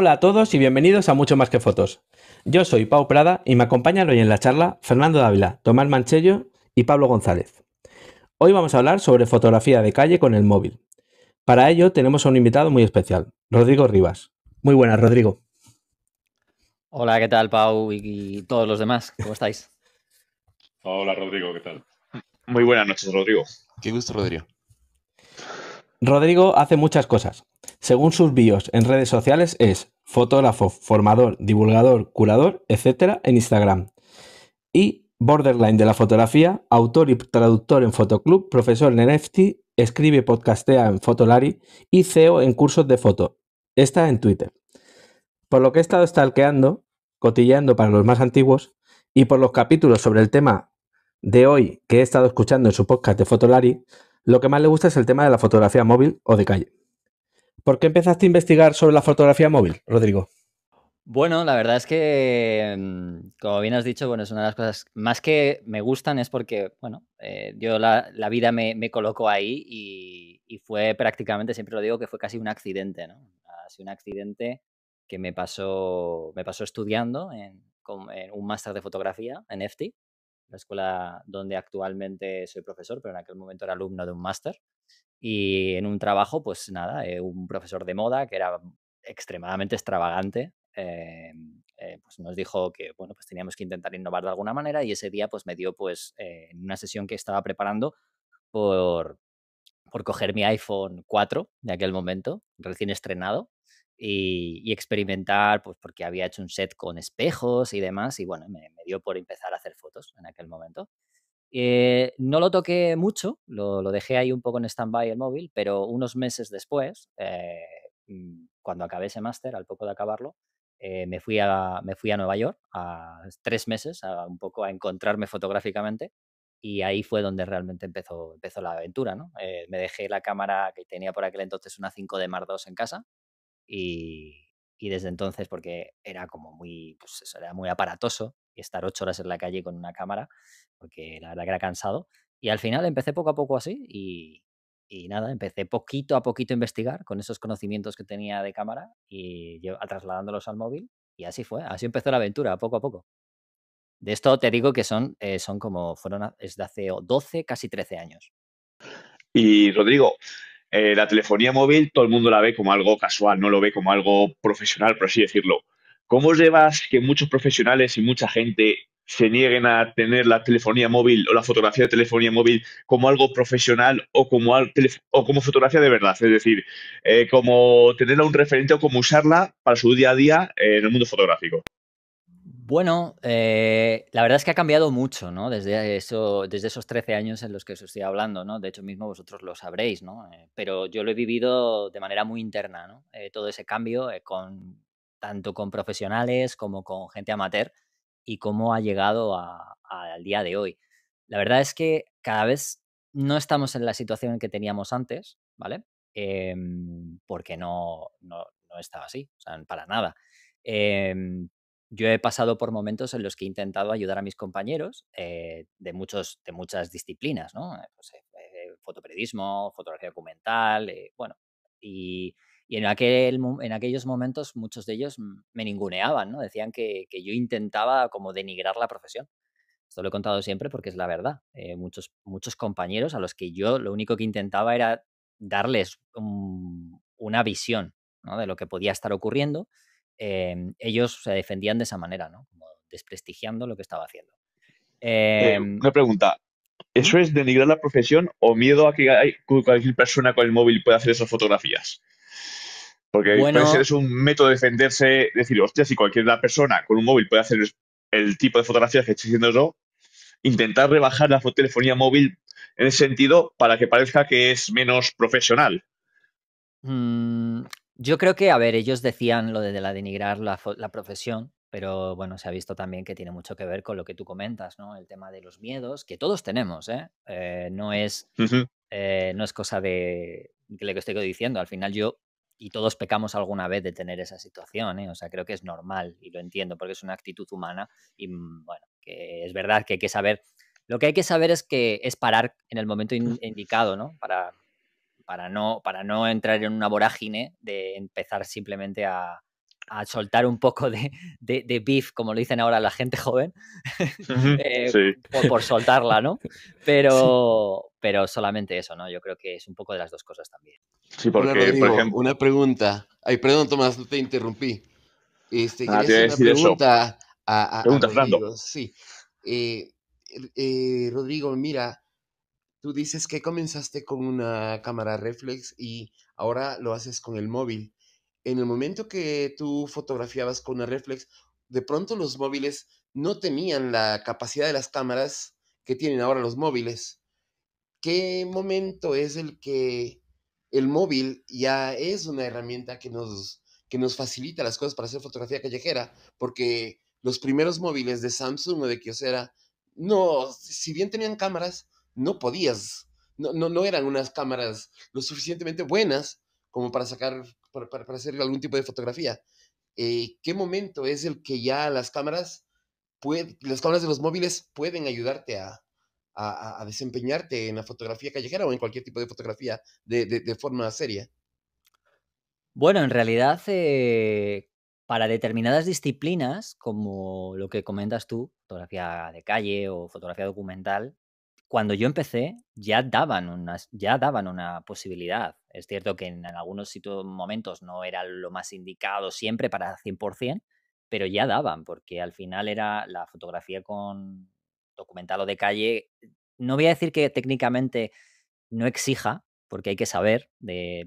Hola a todos y bienvenidos a Mucho Más que Fotos. Yo soy Pau Prada y me acompañan hoy en la charla Fernando Dávila, Tomás Manchello y Pablo González. Hoy vamos a hablar sobre fotografía de calle con el móvil. Para ello tenemos a un invitado muy especial, Rodrigo Rivas. Muy buenas, Rodrigo. Hola, ¿qué tal, Pau y todos los demás? ¿Cómo estáis? Hola, Rodrigo, ¿qué tal? Muy buenas noches, Rodrigo. Qué gusto, Rodrigo. Rodrigo hace muchas cosas, según sus bios en redes sociales es fotógrafo, formador, divulgador, curador, etc. en Instagram. Y borderline de la fotografía, autor y traductor en Fotoclub, profesor en NFT, escribe y podcastea en Fotolari y CEO en cursos de foto. Está en Twitter. Por lo que he estado stalkeando, cotilleando para los más antiguos y por los capítulos sobre el tema de hoy que he estado escuchando en su podcast de Fotolari, lo que más le gusta es el tema de la fotografía móvil o de calle. ¿Por qué empezaste a investigar sobre la fotografía móvil, Rodrigo? Bueno, la verdad es que, mm, como bien has dicho, bueno, es una de las cosas más que me gustan es porque, bueno, eh, yo la, vida me, me, colocó ahí y, fue prácticamente, siempre lo digo, que fue casi un accidente, ¿no? Casi un accidente que me pasó, me pasó estudiando en, un máster de fotografía en EFTI, la escuela donde actualmente soy profesor, pero en aquel momento era alumno de un máster. Y en un trabajo, pues nada, eh, un profesor de moda que era extremadamente extravagante, eh, eh, pues nos dijo que bueno, pues teníamos que intentar innovar de alguna manera y ese día pues me dio pues en una sesión que estaba preparando por, coger mi iPhone 4 de aquel momento, recién estrenado, y, experimentar, pues porque había hecho un set con espejos y demás, y bueno, me dio por empezar a hacer fotos en aquel momento. Eh, no lo toqué mucho, lo, dejé ahí un poco en stand-by el móvil, pero unos meses después, eh, mm, cuando acabé ese máster, al poco de acabarlo, eh, me, fui a, me fui a Nueva York a tres meses, a, un poco a encontrarme fotográficamente, y ahí fue donde realmente empezó, empezó la aventura. ¿no? me dejé la cámara que tenía por aquel entonces una 5 de mardos en casa, y, desde entonces, porque era como muy, pues era muy aparatoso, estar ocho horas en la calle con una cámara, porque la verdad que era cansado. Y al final empecé poco a poco así y, nada, empecé poquito a poquito a investigar con esos conocimientos que tenía de cámara y yo, trasladándolos al móvil. Y así fue, así empezó la aventura, poco a poco. De esto te digo que son, eh, son como, fueron desde hace 12, casi 13 años. Y Rodrigo, eh, la telefonía móvil todo el mundo la ve como algo casual, no lo ve como algo profesional, por así decirlo. ¿Cómo llevas que muchos profesionales y mucha gente se nieguen a tener la telefonía móvil o la fotografía de telefonía móvil como algo profesional o como, fotografía de verdad, es decir, eh, como tenerla un referente o como usarla para su día a día en el mundo fotográfico. Bueno, eh, la verdad es que ha cambiado mucho, ¿no? Desde, desde esos 13 años en los que os estoy hablando, ¿no? De hecho, mismo vosotros lo sabréis, ¿no? Eh, pero yo lo he vivido de manera muy interna, ¿no? Eh, todo ese cambio con tanto con profesionales como con gente amateur y cómo ha llegado al día de hoy. La verdad es que cada vez no estamos en la situación que teníamos antes, ¿vale? Em, porque no, no, no, estaba así, o sea, para nada. Em, yo he pasado por momentos en los que he intentado ayudar a mis compañeros eh, de, muchos, de muchas disciplinas, ¿no? Eh, pues, eh, fotoperiodismo, fotografía documental, bueno, y y en, aquel, en aquellos momentos muchos de ellos me ninguneaban, ¿no? Decían que, yo intentaba como denigrar la profesión. Esto lo he contado siempre porque es la verdad. Eh, muchos, muchos compañeros a los que yo lo único que intentaba era darles una visión ¿no? de lo que podía estar ocurriendo. Em, ellos se defendían de esa manera, ¿no? desprestigiando lo que estaba haciendo. Eh, em, una pregunta. ¿Mm? ¿Eso es denigrar la profesión o miedo a que cualquier persona con el móvil pueda hacer esas fotografías? Porque bueno, es un método de defenderse, decir, hostia, si cualquier persona con un móvil puede hacer el tipo de fotografías que estoy haciendo yo, intentar rebajar la telefonía móvil en ese sentido para que parezca que es menos profesional. Mm, yo creo que, a ver, ellos decían lo de, la denigrar la, profesión, pero bueno, se ha visto también que tiene mucho que ver con lo que tú comentas, ¿no? El tema de los miedos, que todos tenemos, ¿eh? eh no, es, eh, no es cosa de, lo que estoy diciendo. Al final yo y todos pecamos alguna vez de tener esa situación, ¿eh? o sea, creo que es normal y lo entiendo porque es una actitud humana y mm, bueno, que es verdad que hay que saber, lo que hay que saber es que es parar en el momento indicado, ¿no? Para, para, no, para no entrar en una vorágine de empezar simplemente a, a, soltar un poco de, de, beef, como lo dicen ahora la gente joven, eh, por, soltarla, ¿no? Pero, pero solamente eso, ¿no? Yo creo que es un poco de las dos cosas también. Sí, Una pregunta. Ay, perdón, Tomás, no te interrumpí. Este, ah, una pregunta a, Rodrigo. Sí. Eh, eh, Rodrigo, mira, tú dices que comenzaste con una cámara reflex y ahora lo haces con el móvil en el momento que tú fotografiabas con una reflex, de pronto los móviles no tenían la capacidad de las cámaras que tienen ahora los móviles. ¿Qué momento es el que el móvil ya es una herramienta que nos, que nos facilita las cosas para hacer fotografía callejera? Porque los primeros móviles de Samsung o de Kiosera no, si bien tenían cámaras, no podías, no, no, no eran unas cámaras lo suficientemente buenas como para sacar para, hacer algún tipo de fotografía. Eh, ¿Qué momento es el que ya las cámaras, las cámaras de los móviles pueden ayudarte a, desempeñarte en la fotografía callejera o en cualquier tipo de fotografía de, forma seria? Bueno, en realidad, eh, para determinadas disciplinas, como lo que comentas tú, fotografía de calle o fotografía documental, cuando yo empecé ya daban, ya daban una posibilidad. Es cierto que en, algunos momentos no era lo más indicado siempre para 100%, pero ya daban, porque al final era la fotografía con documental de calle. No voy a decir que técnicamente no exija, porque hay que saber,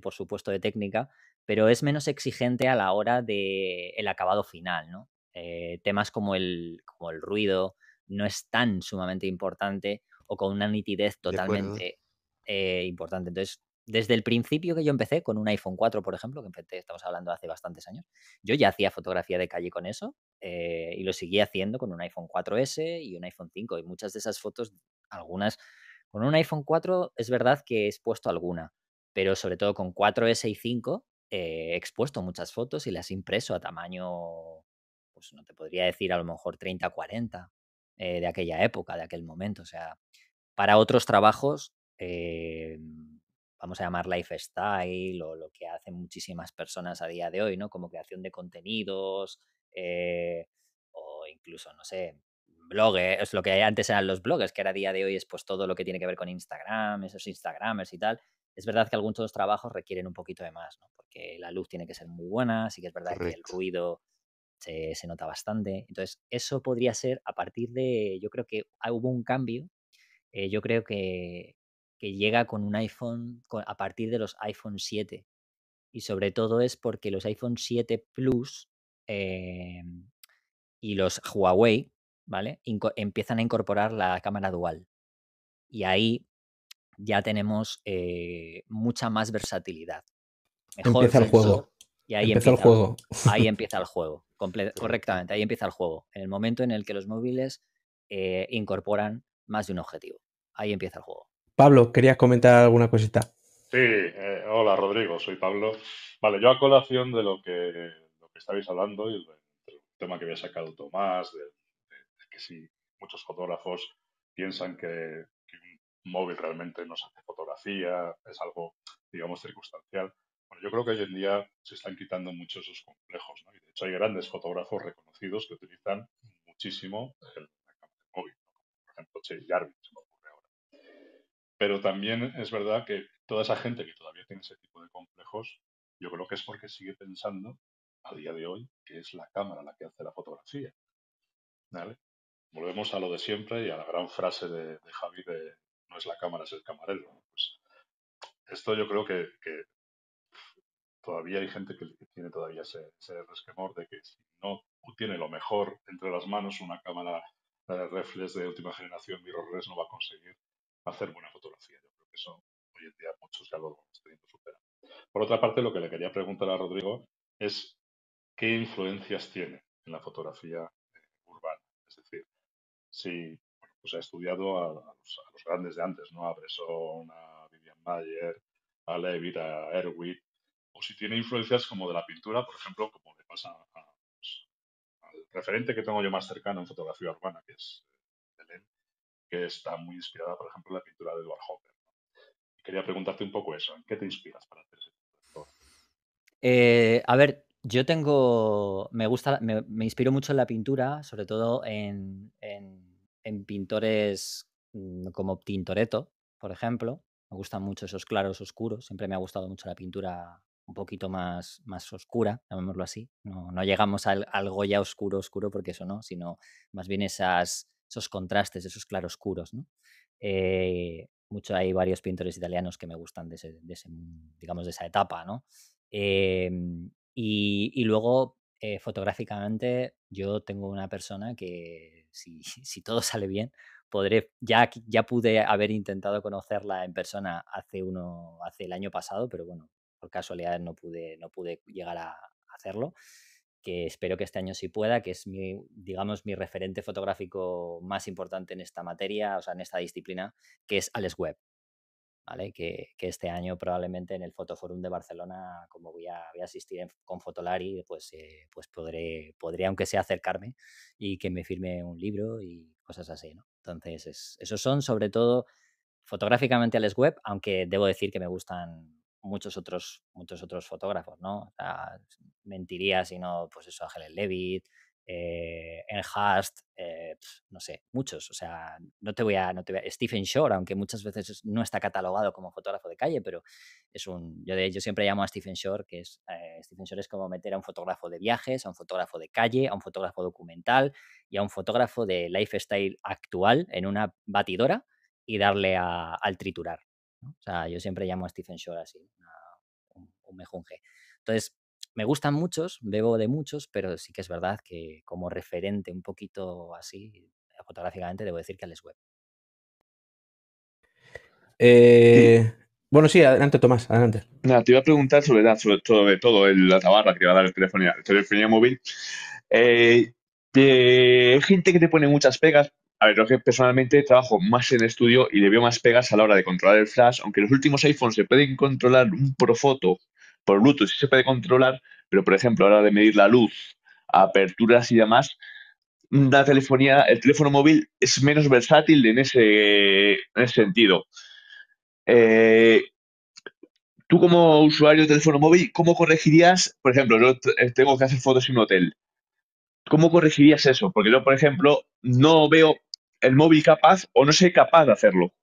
por supuesto, de técnica, pero es menos exigente a la hora del el acabado final, eh, temas como el, como el ruido no es tan sumamente importante o con una nitidez totalmente eh, importante. Entonces, desde el principio que yo empecé con un iPhone 4, por ejemplo, que empecé, estamos hablando hace bastantes años, yo ya hacía fotografía de calle con eso eh, y lo seguía haciendo con un iPhone 4S y un iPhone 5. Y muchas de esas fotos, algunas, con un iPhone 4 es verdad que he expuesto alguna, pero sobre todo con 4S y 5 eh, he expuesto muchas fotos y las he impreso a tamaño, pues no te podría decir a lo mejor 30, 40, eh, de aquella época, de aquel momento. O sea, para otros trabajos, eh, vamos a llamar lifestyle o lo que hacen muchísimas personas a día de hoy, ¿no? Como creación de contenidos eh, o incluso, no sé, Es lo que antes eran los blogs, que ahora a día de hoy es pues todo lo que tiene que ver con Instagram, esos Instagramers y tal. Es verdad que algunos de los trabajos requieren un poquito de más, ¿no? Porque la luz tiene que ser muy buena, así que es verdad que el ruido se, nota bastante. Entonces, eso podría ser a partir de, yo creo que ah, hubo un cambio, eh, yo creo que, llega con un iPhone a partir de los iPhone 7. Y sobre todo es porque los iPhone 7 Plus eh, y los Huawei, ¿vale? empiezan a incorporar la cámara dual. Y ahí ya tenemos eh, mucha más versatilidad. empieza el juego. Y ahí empieza, el juego. Ahí empieza el juego. correctamente, ahí empieza el juego. En el momento en el que los móviles eh, incorporan más de un objetivo. Ahí empieza el juego. Pablo, ¿querías comentar alguna cosita? Sí, eh, hola Rodrigo, soy Pablo. Vale, yo a colación de lo que, lo que estabais hablando y el, tema que había sacado Tomás, de, que si muchos fotógrafos piensan que, un móvil realmente se hace fotografía, es algo, digamos, circunstancial yo creo que hoy en día se están quitando muchos esos complejos, Y de hecho hay grandes fotógrafos reconocidos que utilizan muchísimo el, la cámara móvil, por ejemplo Che Jarvis, se me ocurre ahora. Pero también es verdad que toda esa gente que todavía tiene ese tipo de complejos, yo creo que es porque sigue pensando a día de hoy que es la cámara la que hace la fotografía. Volvemos a lo de siempre y a la gran frase de, Javi de no es la cámara, es el camarero. Pues esto yo creo que todavía hay gente que, tiene todavía ese, resquemor de que si no tiene lo mejor entre las manos, una cámara de eh, reflex de última generación mirrorless no va a conseguir hacer buena fotografía. Yo creo que eso hoy en día muchos ya lo vamos teniendo Por otra parte, lo que le quería preguntar a Rodrigo es qué influencias tiene en la fotografía eh, urbana. Es decir, si pues ha estudiado a, los, grandes de antes, ¿no? A Bresson, a Vivian Mayer, a Levit, a erwin si tiene influencias como de la pintura, por ejemplo, como le pasa pues, al referente que tengo yo más cercano en fotografía urbana, que es eh, Belén, que está muy inspirada, por ejemplo, en la pintura de Edward Hopper. quería preguntarte un poco eso, ¿en qué te inspiras para hacer ese tipo eh, a ver, yo tengo, me gusta, me, inspiro mucho en la pintura, sobre todo en, en pintores mm, como Tintoretto, por ejemplo. Me gustan mucho esos claros oscuros, siempre me ha gustado mucho la pintura un poquito más, más oscura, llamémoslo así. No, no llegamos al, algo ya oscuro, oscuro, porque eso no, sino más bien esos contrastes, esos claroscuros. ¿no? Eh, mucho hay varios pintores italianos que me gustan de, ese, digamos, de esa etapa. ¿no? Em, y, luego, eh, fotográficamente, yo tengo una persona que, si, todo sale bien, podré, ya, ya pude haber intentado conocerla en persona hace uno, hace el año pasado, pero bueno, por casualidad no pude, no pude llegar a hacerlo, que espero que este año sí pueda, que es mi, digamos, mi referente fotográfico más importante en esta materia, o sea, en esta disciplina, que es Alex Webb. ¿Vale? Que, este año probablemente en el Fotoforum de Barcelona, como voy a, voy asistir con Fotolari, pues, eh, pues podré, aunque sea, acercarme y que me firme un libro y cosas así, ¿no? Entonces, esos son sobre todo fotográficamente Alex Webb, aunque debo decir que me gustan muchos otros, muchos otros fotógrafos, ¿no? mentiría si no, pues eso, Ángel Levit eh, Hast, eh, no sé, muchos. O sea, no te, voy a, no te Stephen Shore, aunque muchas veces no está catalogado como fotógrafo de calle, pero es un. Yo, de, yo siempre llamo a Stephen Shore, que es. Eh, Stephen Shore es como meter a un fotógrafo de viajes, a un fotógrafo de calle, a un fotógrafo documental y a un fotógrafo de lifestyle actual en una batidora y darle al triturar. O sea, yo siempre llamo a Stephen Shore así, un, un, mejunje. Entonces, me gustan muchos, bebo de muchos, pero sí que es verdad que como referente un poquito así, fotográficamente, debo decir que es Webb. Eh, Bueno, sí, adelante, Tomás, adelante. te iba a preguntar sobre, sobre todo, de todo el, la tabarra que va a dar el telefonía, el móvil. Eh, hay gente que te pone muchas pegas, a ver, yo que personalmente trabajo más en estudio y le veo más pegas a la hora de controlar el flash, aunque los últimos iPhones se pueden controlar un foto, por Bluetooth, sí se puede controlar, pero por ejemplo, a la hora de medir la luz, aperturas y demás, la telefonía, el teléfono móvil es menos versátil en ese, sentido. Eh, tú como usuario de teléfono móvil, ¿cómo corregirías, por ejemplo, yo eh, tengo que hacer fotos en un hotel? ¿Cómo corregirías eso? Porque yo, por ejemplo, no veo el móvil capaz o no soy capaz de hacerlo.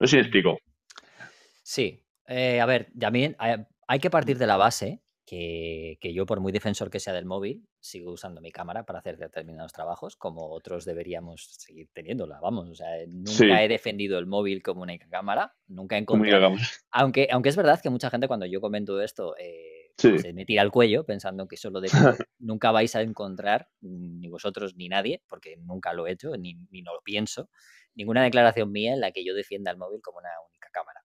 No sé si explico. Sí. Eh, a ver, también eh, hay que partir de la base que, yo, por muy defensor que sea del móvil, sigo usando mi cámara para hacer determinados trabajos, como otros deberíamos seguir teniéndola, vamos. nunca he defendido el móvil como una cámara, nunca he encontrado... Aunque, aunque es verdad que mucha gente cuando yo comento esto... Eh, se me tira el cuello pensando que solo de nunca vais a encontrar, ni vosotros ni nadie, porque nunca lo he hecho, ni, no lo pienso, ninguna declaración mía en la que yo defienda el móvil como una única cámara.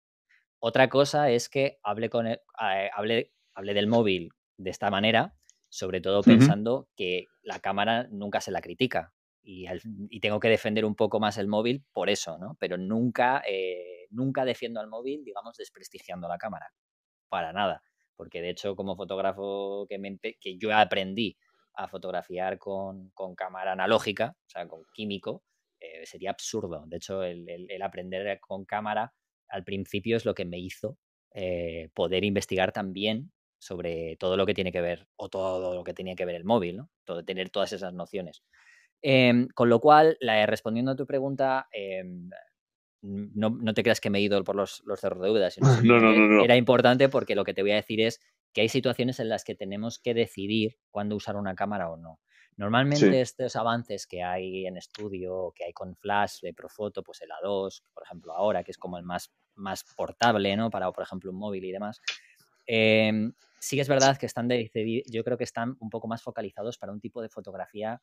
Otra cosa es que hable, con eh, hable, del móvil de esta manera, sobre todo pensando que la cámara nunca se la critica y, tengo que defender un poco más el móvil por eso, ¿no? Pero nunca, eh, nunca defiendo al móvil, digamos, desprestigiando la cámara, para nada porque de hecho como fotógrafo que, yo aprendí a fotografiar con, cámara analógica, o sea, con químico, eh, sería absurdo. De hecho, el, aprender con cámara al principio es lo que me hizo eh, poder investigar también sobre todo lo que tiene que ver, o todo lo que tenía que ver el móvil, ¿no? tener todas esas nociones. Em, con lo cual, respondiendo a tu pregunta, em, no, te creas que me he ido por los, cerros de dudas, era importante porque lo que te voy a decir es que hay situaciones en las que tenemos que decidir cuándo usar una cámara o no. Normalmente estos avances que hay en estudio, que hay con flash, de Profoto, pues el A2, por ejemplo ahora, que es como el más, más portable, ¿no? Para, por ejemplo, un móvil y demás. Eh, sí es verdad que están, de, yo creo que están un poco más focalizados para un tipo de fotografía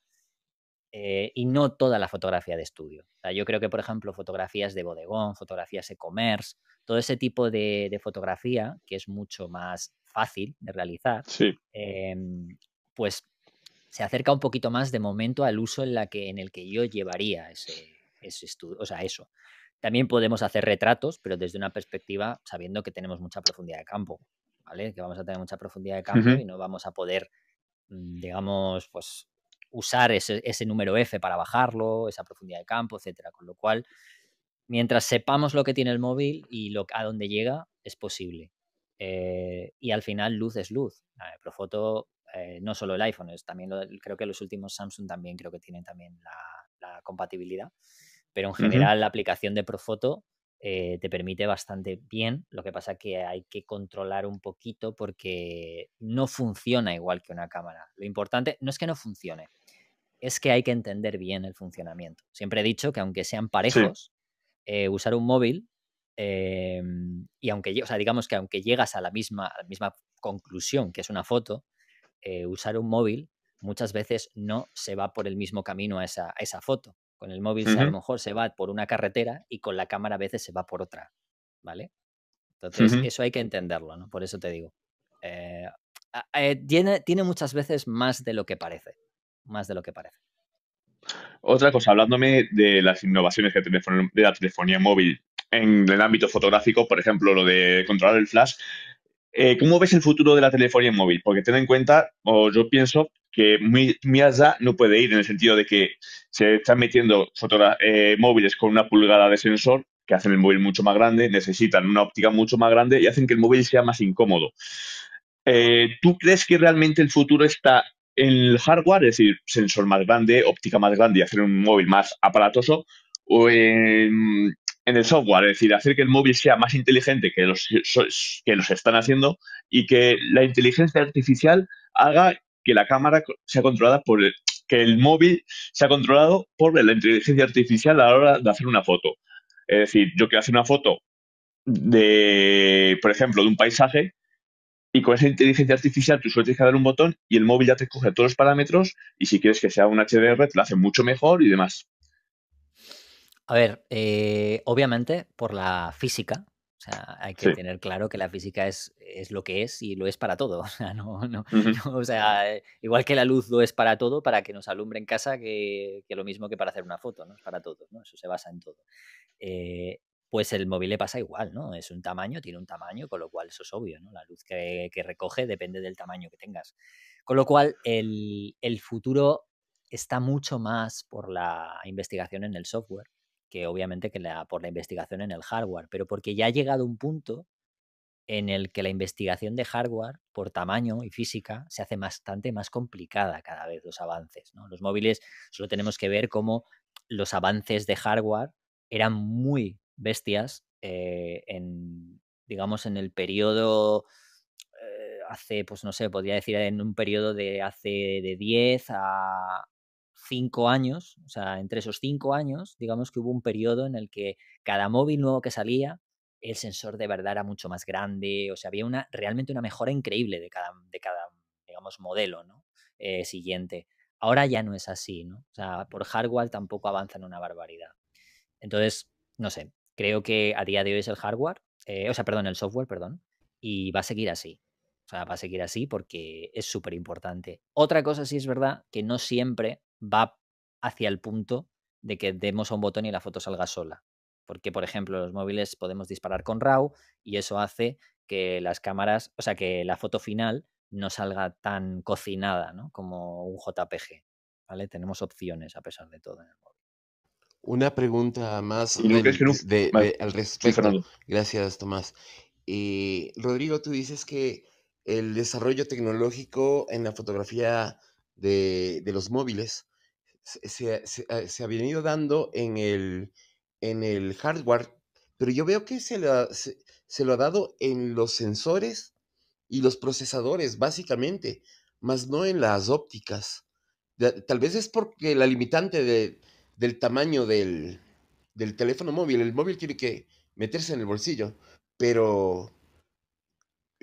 eh, y no toda la fotografía de estudio. yo creo que, por ejemplo, fotografías de bodegón, fotografías e-commerce, todo ese tipo de, fotografía que es mucho más fácil de realizar, em, pues se acerca un poquito más de momento al uso en, el que yo llevaría ese, estudio, o sea, eso. También podemos hacer retratos, pero desde una perspectiva sabiendo que tenemos mucha profundidad de campo, ¿vale? Que vamos a tener mucha profundidad de campo y no vamos a poder mm, digamos, pues usar ese, ese número F para bajarlo, esa profundidad de campo, etcétera. Con lo cual, mientras sepamos lo que tiene el móvil y a dónde llega, es posible. Eh, y al final, luz es luz. Profoto, eh, no solo el iPhone, es también creo que los últimos Samsung también creo que tienen también la, compatibilidad. Pero en general, la aplicación de Profoto eh, te permite bastante bien. Lo que pasa que hay que controlar un poquito porque no funciona igual que una cámara. Lo importante no es que no funcione, es que hay que entender bien el funcionamiento. Siempre he dicho que aunque sean parejos, eh, usar un móvil em, y aunque, o digamos que aunque llegas a la misma, la misma conclusión que es una foto, eh, usar un móvil muchas veces no se va por el mismo camino a esa foto. Con el móvil a lo mejor se va por una carretera y con la cámara a veces se va por otra, ¿vale? Entonces, eso hay que entenderlo, ¿no? Por eso te digo. Eh, eh, tiene, muchas veces más de lo que parece, más de lo que parece. Otra cosa, hablándome de las innovaciones que de la telefonía móvil en el ámbito fotográfico, por ejemplo, lo de controlar el flash, eh, ¿Cómo ves el futuro de la telefonía móvil? Porque ten en cuenta, o yo pienso que mi no puede ir en el sentido de que se están metiendo eh, móviles con una pulgada de sensor que hacen el móvil mucho más grande, necesitan una óptica mucho más grande y hacen que el móvil sea más incómodo. Eh, ¿Tú crees que realmente el futuro está en el hardware, es decir, sensor más grande, óptica más grande y hacer un móvil más aparatoso, o en en el software, es decir, hacer que el móvil sea más inteligente que los que los están haciendo y que la inteligencia artificial haga que la cámara sea controlada por el, que el móvil sea controlado por la inteligencia artificial a la hora de hacer una foto. Es decir, yo quiero hacer una foto de, por ejemplo, de un paisaje y con esa inteligencia artificial tú solo tienes que dar un botón y el móvil ya te coge todos los parámetros y si quieres que sea un HDR te lo hace mucho mejor y demás. A ver, eh, obviamente por la física, o sea, hay que tener claro que la física es, lo que es y lo es para todo. O sea, no, o sea, eh, igual que la luz lo es para todo, para que nos alumbre en casa, que, lo mismo que para hacer una foto, ¿no? Es para todo, ¿no? Eso se basa en todo. Eh, pues el móvil le pasa igual, ¿no? Es un tamaño, tiene un tamaño, con lo cual eso es obvio, ¿no? La luz que, recoge depende del tamaño que tengas. Con lo cual, el futuro está mucho más por la investigación en el software que obviamente que por la investigación en el hardware, pero porque ya ha llegado un punto en el que la investigación de hardware por tamaño y física se hace bastante más complicada cada vez los avances. ¿no? Los móviles solo tenemos que ver cómo los avances de hardware eran muy bestias eh, en, digamos, en el periodo eh, hace, pues no sé, podría decir en un periodo de hace de 10 a, cinco años, o sea, entre esos cinco años, digamos que hubo un periodo en el que cada móvil nuevo que salía, el sensor de verdad era mucho más grande, o sea, había una, realmente una mejora increíble de cada, de cada digamos, modelo ¿no? Eh, siguiente. Ahora ya no es así, ¿no? O sea, por hardware tampoco avanza en una barbaridad. Entonces, no sé, creo que a día de hoy es el hardware, eh, o sea, perdón, el software, perdón, y va a seguir así. O sea, va a seguir así porque es súper importante. Otra cosa sí es verdad que no siempre va hacia el punto de que demos a un botón y la foto salga sola. Porque, por ejemplo, los móviles podemos disparar con RAW y eso hace que las cámaras, o sea, que la foto final no salga tan cocinada, ¿no? Como un JPG, ¿vale? Tenemos opciones a pesar de todo en el Una pregunta más, al respecto. Gracias, Tomás. Y eh, Rodrigo, tú dices que el desarrollo tecnológico en la fotografía de, los móviles se, eh, ha venido dando en el, en el hardware, pero yo veo que se, se, lo ha dado en los sensores y los procesadores, básicamente, más no en las ópticas. Tal vez es porque la limitante del tamaño del, del teléfono móvil, el móvil tiene que meterse en el bolsillo, pero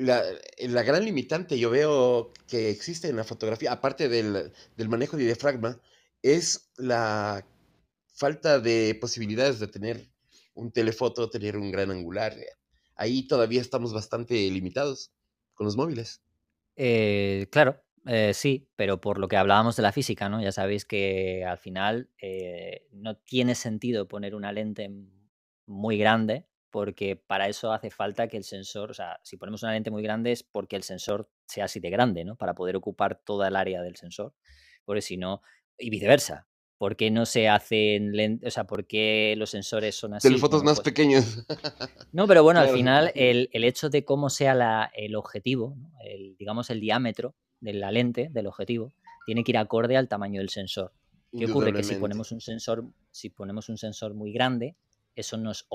la, la, gran limitante yo veo que existe en la fotografía, aparte del, manejo de diafragma, es la falta de posibilidades de tener un telefoto, tener un gran angular. Ahí todavía estamos bastante limitados con los móviles. Eh, claro, eh, sí, pero por lo que hablábamos de la física, ¿no? Ya sabéis que al final eh, no tiene sentido poner una lente muy grande porque para eso hace falta que el sensor, o sea, si ponemos una lente muy grande es porque el sensor sea así de grande, ¿no? Para poder ocupar toda el área del sensor, porque si no, y viceversa. ¿Por qué no se hacen lentes? O sea, ¿por qué los sensores son así? Telefotos fotos más pues pequeños. No, pero bueno, al final el, hecho de cómo sea el objetivo, el, digamos el diámetro de la lente, del objetivo, tiene que ir acorde al tamaño del sensor. ¿Qué ocurre? Que si ponemos un sensor, si ponemos un sensor muy grande, eso nos,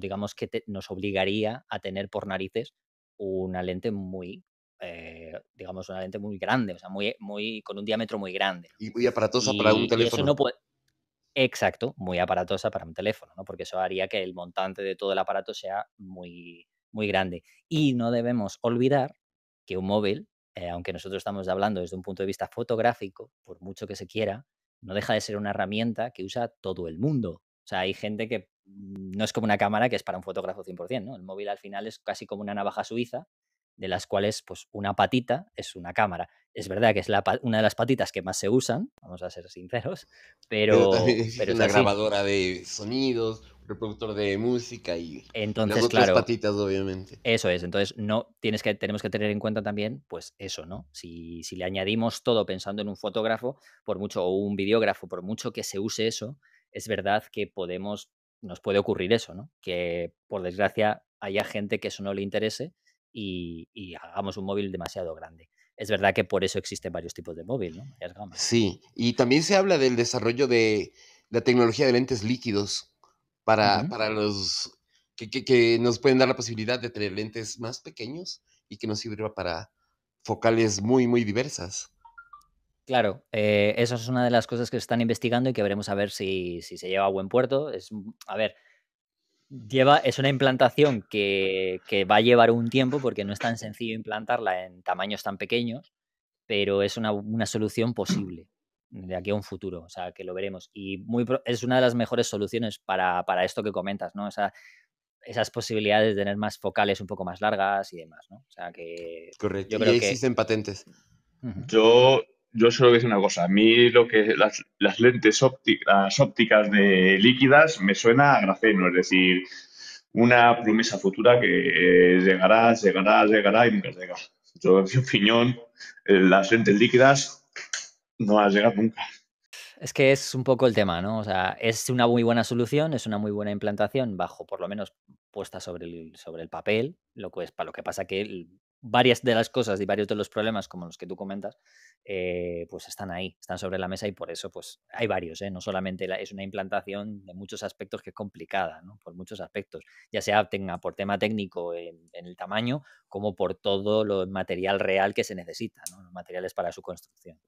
digamos que nos obligaría a tener por narices una lente muy, eh, digamos, una lente muy grande, o sea, muy, muy, con un diámetro muy grande. Y muy aparatosa para un teléfono. Exacto, muy aparatosa para un teléfono, ¿no? Porque eso haría que el montante de todo el aparato sea muy, muy grande. Y no debemos olvidar que un móvil, eh, aunque nosotros estamos hablando desde un punto de vista fotográfico, por mucho que se quiera, no deja de ser una herramienta que usa todo el mundo. O sea, hay gente que Mm, no es como una cámara que es para un fotógrafo 100%, ¿no? El móvil al final es casi como una navaja suiza, de las cuales pues una patita es una cámara. Es verdad que es una de las patitas que más se usan, vamos a ser sinceros, pero... una grabadora de sonidos, reproductor de música y entonces claro, patitas obviamente. Eso es, entonces no tienes que tenemos que tener en cuenta también pues eso, ¿no? Si, si le añadimos todo pensando en un fotógrafo, por mucho o un videógrafo, por mucho que se use eso, es verdad que podemos nos puede ocurrir eso, ¿no? Que por desgracia haya gente que eso no le interese y, hagamos un móvil demasiado grande es verdad que por eso existen varios tipos de móvil, Sí, y también se habla del desarrollo de la tecnología de lentes líquidos para, los que, que, nos pueden dar la posibilidad de tener lentes más pequeños y que nos sirva para focales muy, muy diversas. Claro, eh, esa es una de las cosas que se están investigando y que veremos a ver si, se lleva a buen puerto. Es, mm, a ver, lleva, es una implantación que, va a llevar un tiempo porque no es tan sencillo implantarla en tamaños tan pequeños, pero es una, solución posible de aquí a un futuro, o sea, que lo veremos. Y muy es una de las mejores soluciones para, esto que comentas, ¿no? O sea, esas posibilidades de tener más focales un poco más largas y demás, ¿no? O sea que. Correcto. y existen patentes. Yo yo solo que es una cosa. A mí lo que las, lentes ópticas, ópticas de líquidas me suena a grafeno, es decir, una promesa futura que eh, llegará, llegará, llegará y nunca llega. Yo, en mi opinión, eh, las lentes líquidas no van a nunca. Es que es un poco el tema, ¿no? O sea, es una muy buena solución, es una muy buena implantación, bajo por lo menos puesta sobre el, sobre el papel, lo que es para lo que pasa que varias de las cosas y varios de los problemas, como los que tú comentas, eh, pues están ahí, están sobre la mesa y por eso pues hay varios, ¿eh? no solamente es una implantación de muchos aspectos que es complicada, ¿no? por muchos aspectos, ya sea tenga por tema técnico en, el tamaño como por todo lo material real que se necesita, los materiales para su construcción.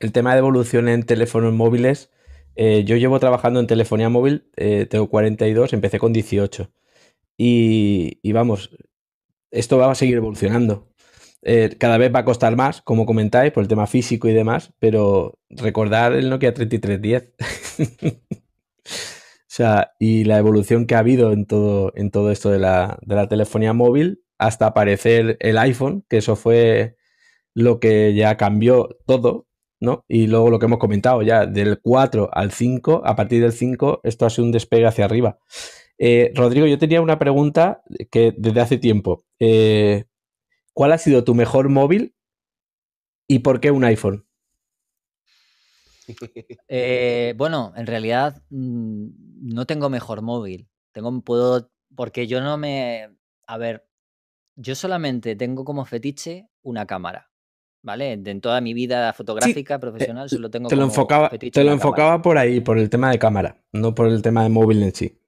El tema de evolución en teléfonos móviles, eh, yo llevo trabajando en telefonía móvil, tengo 42, empecé con 18. y, vamos, esto va a seguir evolucionando. Eh, cada vez va a costar más, como comentáis, por el tema físico y demás, pero recordar el Nokia 3310. o sea, y la evolución que ha habido en todo, en todo esto de la, telefonía móvil hasta aparecer el iPhone, que eso fue lo que ya cambió todo, ¿no? Y luego lo que hemos comentado ya, del 4 al 5, a partir del 5, esto ha sido un despegue hacia arriba. Eh, Rodrigo, yo tenía una pregunta que desde hace tiempo. Eh, ¿Cuál ha sido tu mejor móvil y por qué un iPhone? Eh, bueno, en realidad mm, no tengo mejor móvil. Tengo, puedo, porque yo no me. A ver, yo solamente tengo como fetiche una cámara. ¿Vale? En toda mi vida fotográfica, profesional, solo tengo. Te lo enfocaba, te lo enfocaba por ahí, por el tema de cámara, no por el tema de móvil en sí.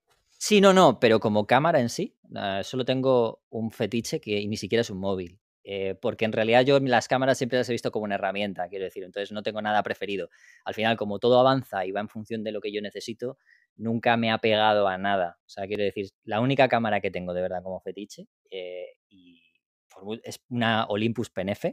Sí, no, no, pero como cámara en sí, ah, solo tengo un fetiche que ni siquiera es un móvil. Eh, porque en realidad yo las cámaras siempre las he visto como una herramienta, quiero decir, entonces no tengo nada preferido. Al final, como todo avanza y va en función de lo que yo necesito, nunca me ha pegado a nada. O sea, quiero decir, la única cámara que tengo de verdad como fetiche eh, y es una Olympus PNF,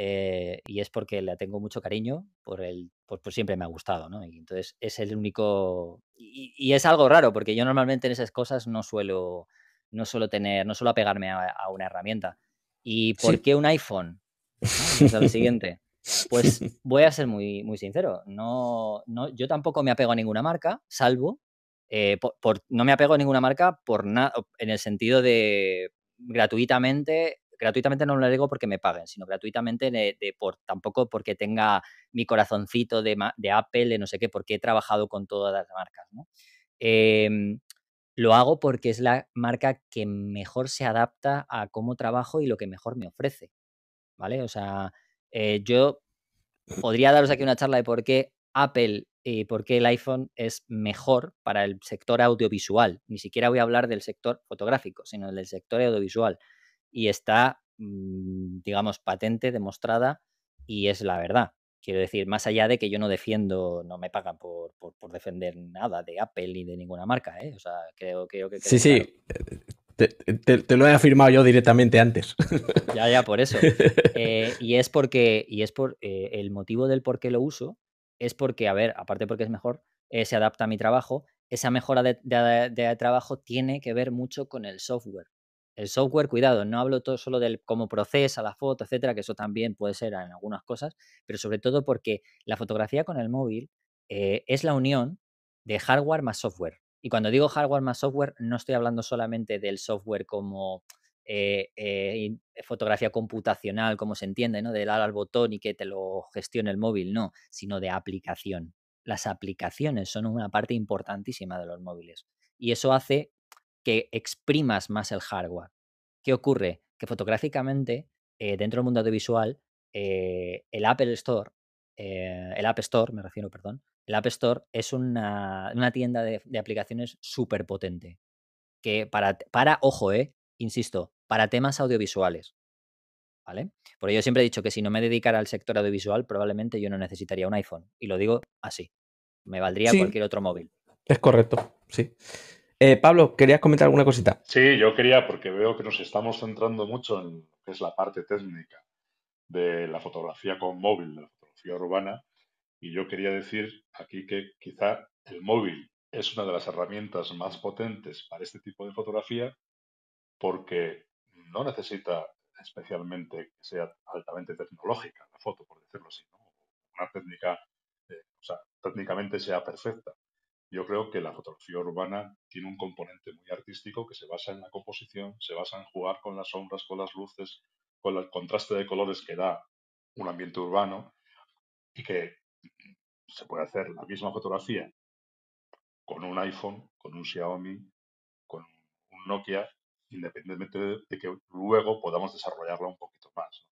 eh, y es porque la tengo mucho cariño, por el, pues, pues, siempre me ha gustado, ¿no? Y entonces es el único, y, es algo raro, porque yo normalmente en esas cosas no suelo, no suelo tener, no suelo apegarme a, una herramienta. ¿Y por qué un iPhone? lo siguiente. Pues voy a ser muy, muy sincero. No, yo tampoco me apego a ninguna marca, salvo. Eh, por, no me apego a ninguna marca por en el sentido de gratuitamente gratuitamente no lo digo porque me paguen, sino gratuitamente por, tampoco porque tenga mi corazoncito de, Apple, de no sé qué, porque he trabajado con todas las marcas, ¿no? Em, lo hago porque es la marca que mejor se adapta a cómo trabajo y lo que mejor me ofrece, ¿vale? O sea, eh, yo podría daros aquí una charla de por qué Apple y por qué el iPhone es mejor para el sector audiovisual. Ni siquiera voy a hablar del sector fotográfico, sino del sector audiovisual y está, mm, digamos, patente, demostrada y es la verdad. Quiero decir, más allá de que yo no defiendo, no me pagan por, defender nada de Apple ni de ninguna marca, ¿eh? O sea, creo, que... sí, sí, eh, te, lo he afirmado yo directamente antes. Ya, ya, por eso. Eh, y es porque, y es por eh, el motivo del por qué lo uso, es porque, a ver, aparte porque es mejor, se adapta a mi trabajo, esa mejora de, trabajo tiene que ver mucho con el software. El software, cuidado, no hablo todo solo del cómo procesa la foto, etcétera, que eso también puede ser en algunas cosas, pero sobre todo porque la fotografía con el móvil eh, es la unión de hardware más software. Y cuando digo hardware más software, no estoy hablando solamente del software como eh, eh, fotografía computacional, como se entiende, ¿no? De dar al botón y que te lo gestione el móvil, no, sino de aplicación. Las aplicaciones son una parte importantísima de los móviles. Y eso hace que exprimas más el hardware. ¿Qué ocurre? Que fotográficamente, eh, dentro del mundo audiovisual, eh, el Apple Store, eh, el App Store, me refiero, perdón, el App Store es una, tienda de, aplicaciones súper potente. Que para, para, ojo, insisto, para temas audiovisuales. ¿Vale? por ello siempre he dicho que si no me dedicara al sector audiovisual, probablemente yo no necesitaría un iPhone. Y lo digo así. Me valdría cualquier otro móvil. Es correcto, sí. Eh, Pablo, ¿querías comentar alguna cosita? Sí, yo quería, porque veo que nos estamos centrando mucho en lo que es la parte técnica de la fotografía con móvil, la fotografía urbana, y yo quería decir aquí que quizá el móvil es una de las herramientas más potentes para este tipo de fotografía porque no necesita especialmente que sea altamente tecnológica la foto, por decirlo así, una técnica, eh, o sea, técnicamente sea perfecta. Yo creo que la fotografía urbana tiene un componente muy artístico que se basa en la composición, se basa en jugar con las sombras, con las luces, con el contraste de colores que da un ambiente urbano y que se puede hacer la misma fotografía con un iPhone, con un Xiaomi, con un Nokia, independientemente de que luego podamos desarrollarla un poquito más.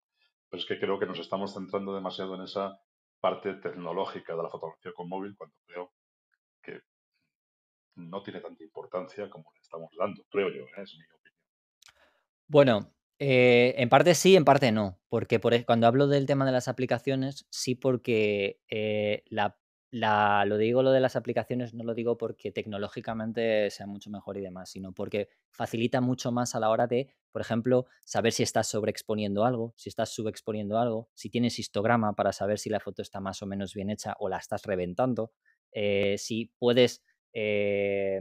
Pero es que creo que nos estamos centrando demasiado en esa parte tecnológica de la fotografía con móvil cuando creo que no tiene tanta importancia como le estamos dando, creo yo, ¿eh? es mi opinión. Bueno, eh, en parte sí, en parte no, porque e, cuando hablo del tema de las aplicaciones, sí porque eh, lo digo lo de las aplicaciones, no lo digo porque tecnológicamente sea mucho mejor y demás, sino porque facilita mucho más a la hora de, por ejemplo, saber si estás sobreexponiendo algo, si estás subexponiendo algo, si tienes histograma para saber si la foto está más o menos bien hecha o la estás reventando. Eh, si puedes eh,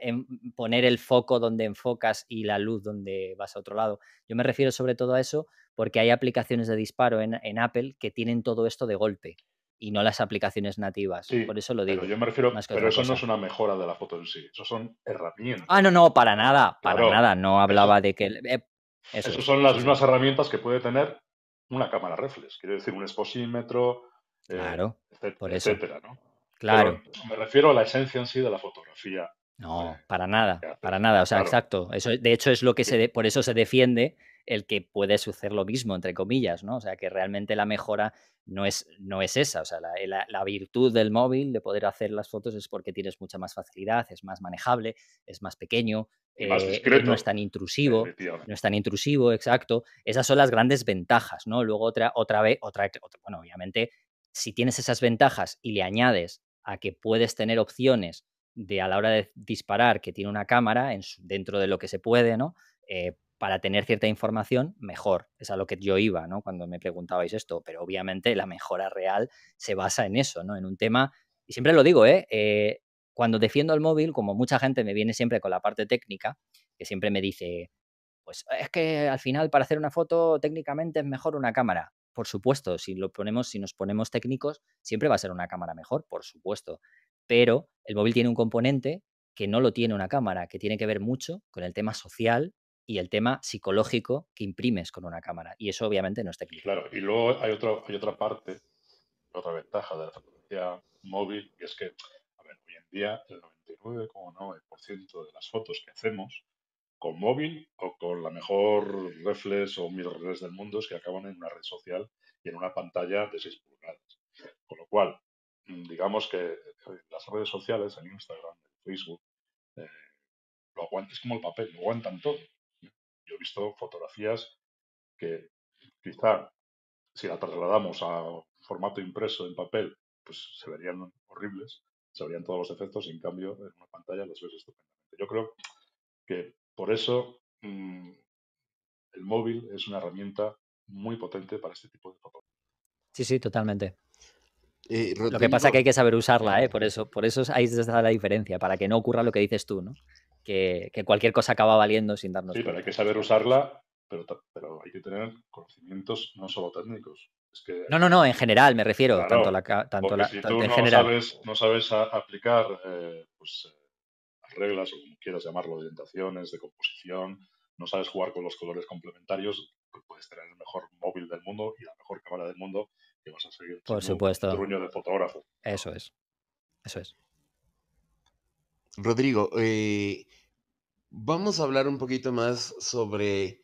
em, poner el foco donde enfocas y la luz donde vas a otro lado. Yo me refiero sobre todo a eso porque hay aplicaciones de disparo en, Apple que tienen todo esto de golpe y no las aplicaciones nativas. Por eso lo digo. Pero me refiero, eso no es una mejora de la foto en sí, eso son herramientas. Ah, no, no, para nada, para nada. No hablaba de que... Eh, esas son las mismas herramientas que puede tener una cámara reflex, quiere decir un exposímetro, claro, por etcétera, ¿no? Claro. me refiero a la esencia en sí de la fotografía. No, para nada, para nada. O sea, exacto. Eso, de hecho, es lo que se por eso se defiende el que puede suceder lo mismo, entre comillas, ¿no? O sea, que realmente la mejora no es, no es esa. O sea, la, virtud del móvil de poder hacer las fotos es porque tienes mucha más facilidad, es más manejable, es más pequeño, eh, eh, no es tan intrusivo, no es tan intrusivo, exacto. Esas son las grandes ventajas, ¿no? Luego otra, otra vez, otra, otra, bueno, obviamente, si tienes esas ventajas y le añades a que puedes tener opciones de a la hora de disparar que tiene una cámara en dentro de lo que se puede, ¿no? Eh, para tener cierta información, mejor. Es a lo que yo iba, ¿no? Cuando me preguntabais esto, pero obviamente la mejora real se basa en eso, ¿no? En un tema, y siempre lo digo, eh, eh cuando defiendo el móvil, como mucha gente me viene siempre con la parte técnica, que siempre me dice, pues es que al final para hacer una foto técnicamente es mejor una cámara por supuesto, si lo ponemos, si nos ponemos técnicos, siempre va a ser una cámara mejor, por supuesto. Pero el móvil tiene un componente que no lo tiene una cámara, que tiene que ver mucho con el tema social y el tema psicológico que imprimes con una cámara. Y eso obviamente no es técnico. Claro, y luego hay, hay otra parte, otra ventaja de la fotografía móvil, que es que, a ver, hoy en día el 99,9% de las fotos que hacemos con móvil o con la mejor reflex o mirrorless del mundo es que acaban en una red social y en una pantalla de 6 pulgadas. Con lo cual, mm, digamos que eh, las redes sociales, en Instagram, en Facebook, eh, lo aguantes como el papel, lo aguantan todo. ¿eh? Yo he visto fotografías que quizá si la trasladamos a formato impreso en papel, pues se verían horribles, se verían todos los efectos y en cambio en una pantalla los ves estupendamente. Yo creo que por eso, mm, el móvil es una herramienta muy potente para este tipo de papel. Sí, sí, totalmente. Eh, lo que pasa es que hay que saber usarla, ¿eh? por eso, por eso ahí está la diferencia, para que no ocurra lo que dices tú, ¿no? Que, cualquier cosa acaba valiendo sin darnos. Sí, pero hay que saber usarla, pero, hay que tener conocimientos no solo técnicos. no, no, no, en general me refiero, tanto la, en no general. Sabes, no sabes aplicar eh, pues, reglas o como quieras llamarlo, de orientaciones, de composición, no sabes jugar con los colores complementarios, pues puedes tener el mejor móvil del mundo y la mejor cámara del mundo y vas a seguir Por supuesto. un de fotógrafo. Eso es. Eso es. Rodrigo, eh, vamos a hablar un poquito más sobre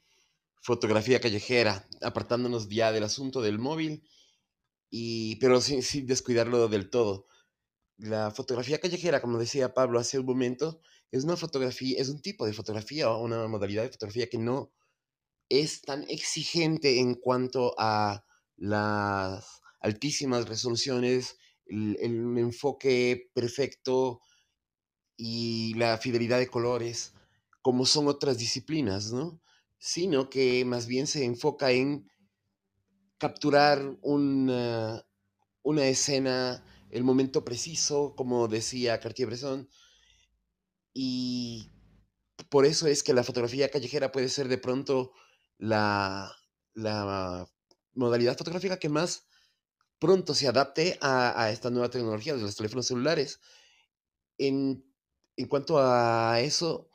fotografía callejera, apartándonos ya del asunto del móvil, pero sin descuidarlo del todo. La fotografía callejera, como decía Pablo hace un momento, es una fotografía, es un tipo de fotografía o una modalidad de fotografía que no es tan exigente en cuanto a las altísimas resoluciones, el, enfoque perfecto y la fidelidad de colores, como son otras disciplinas, ¿no? Sino que más bien se enfoca en capturar una, una escena el momento preciso, como decía Cartier-Bresson. Y por eso es que la fotografía callejera puede ser de pronto la, la modalidad fotográfica que más pronto se adapte a, esta nueva tecnología de los teléfonos celulares. En, en cuanto a eso,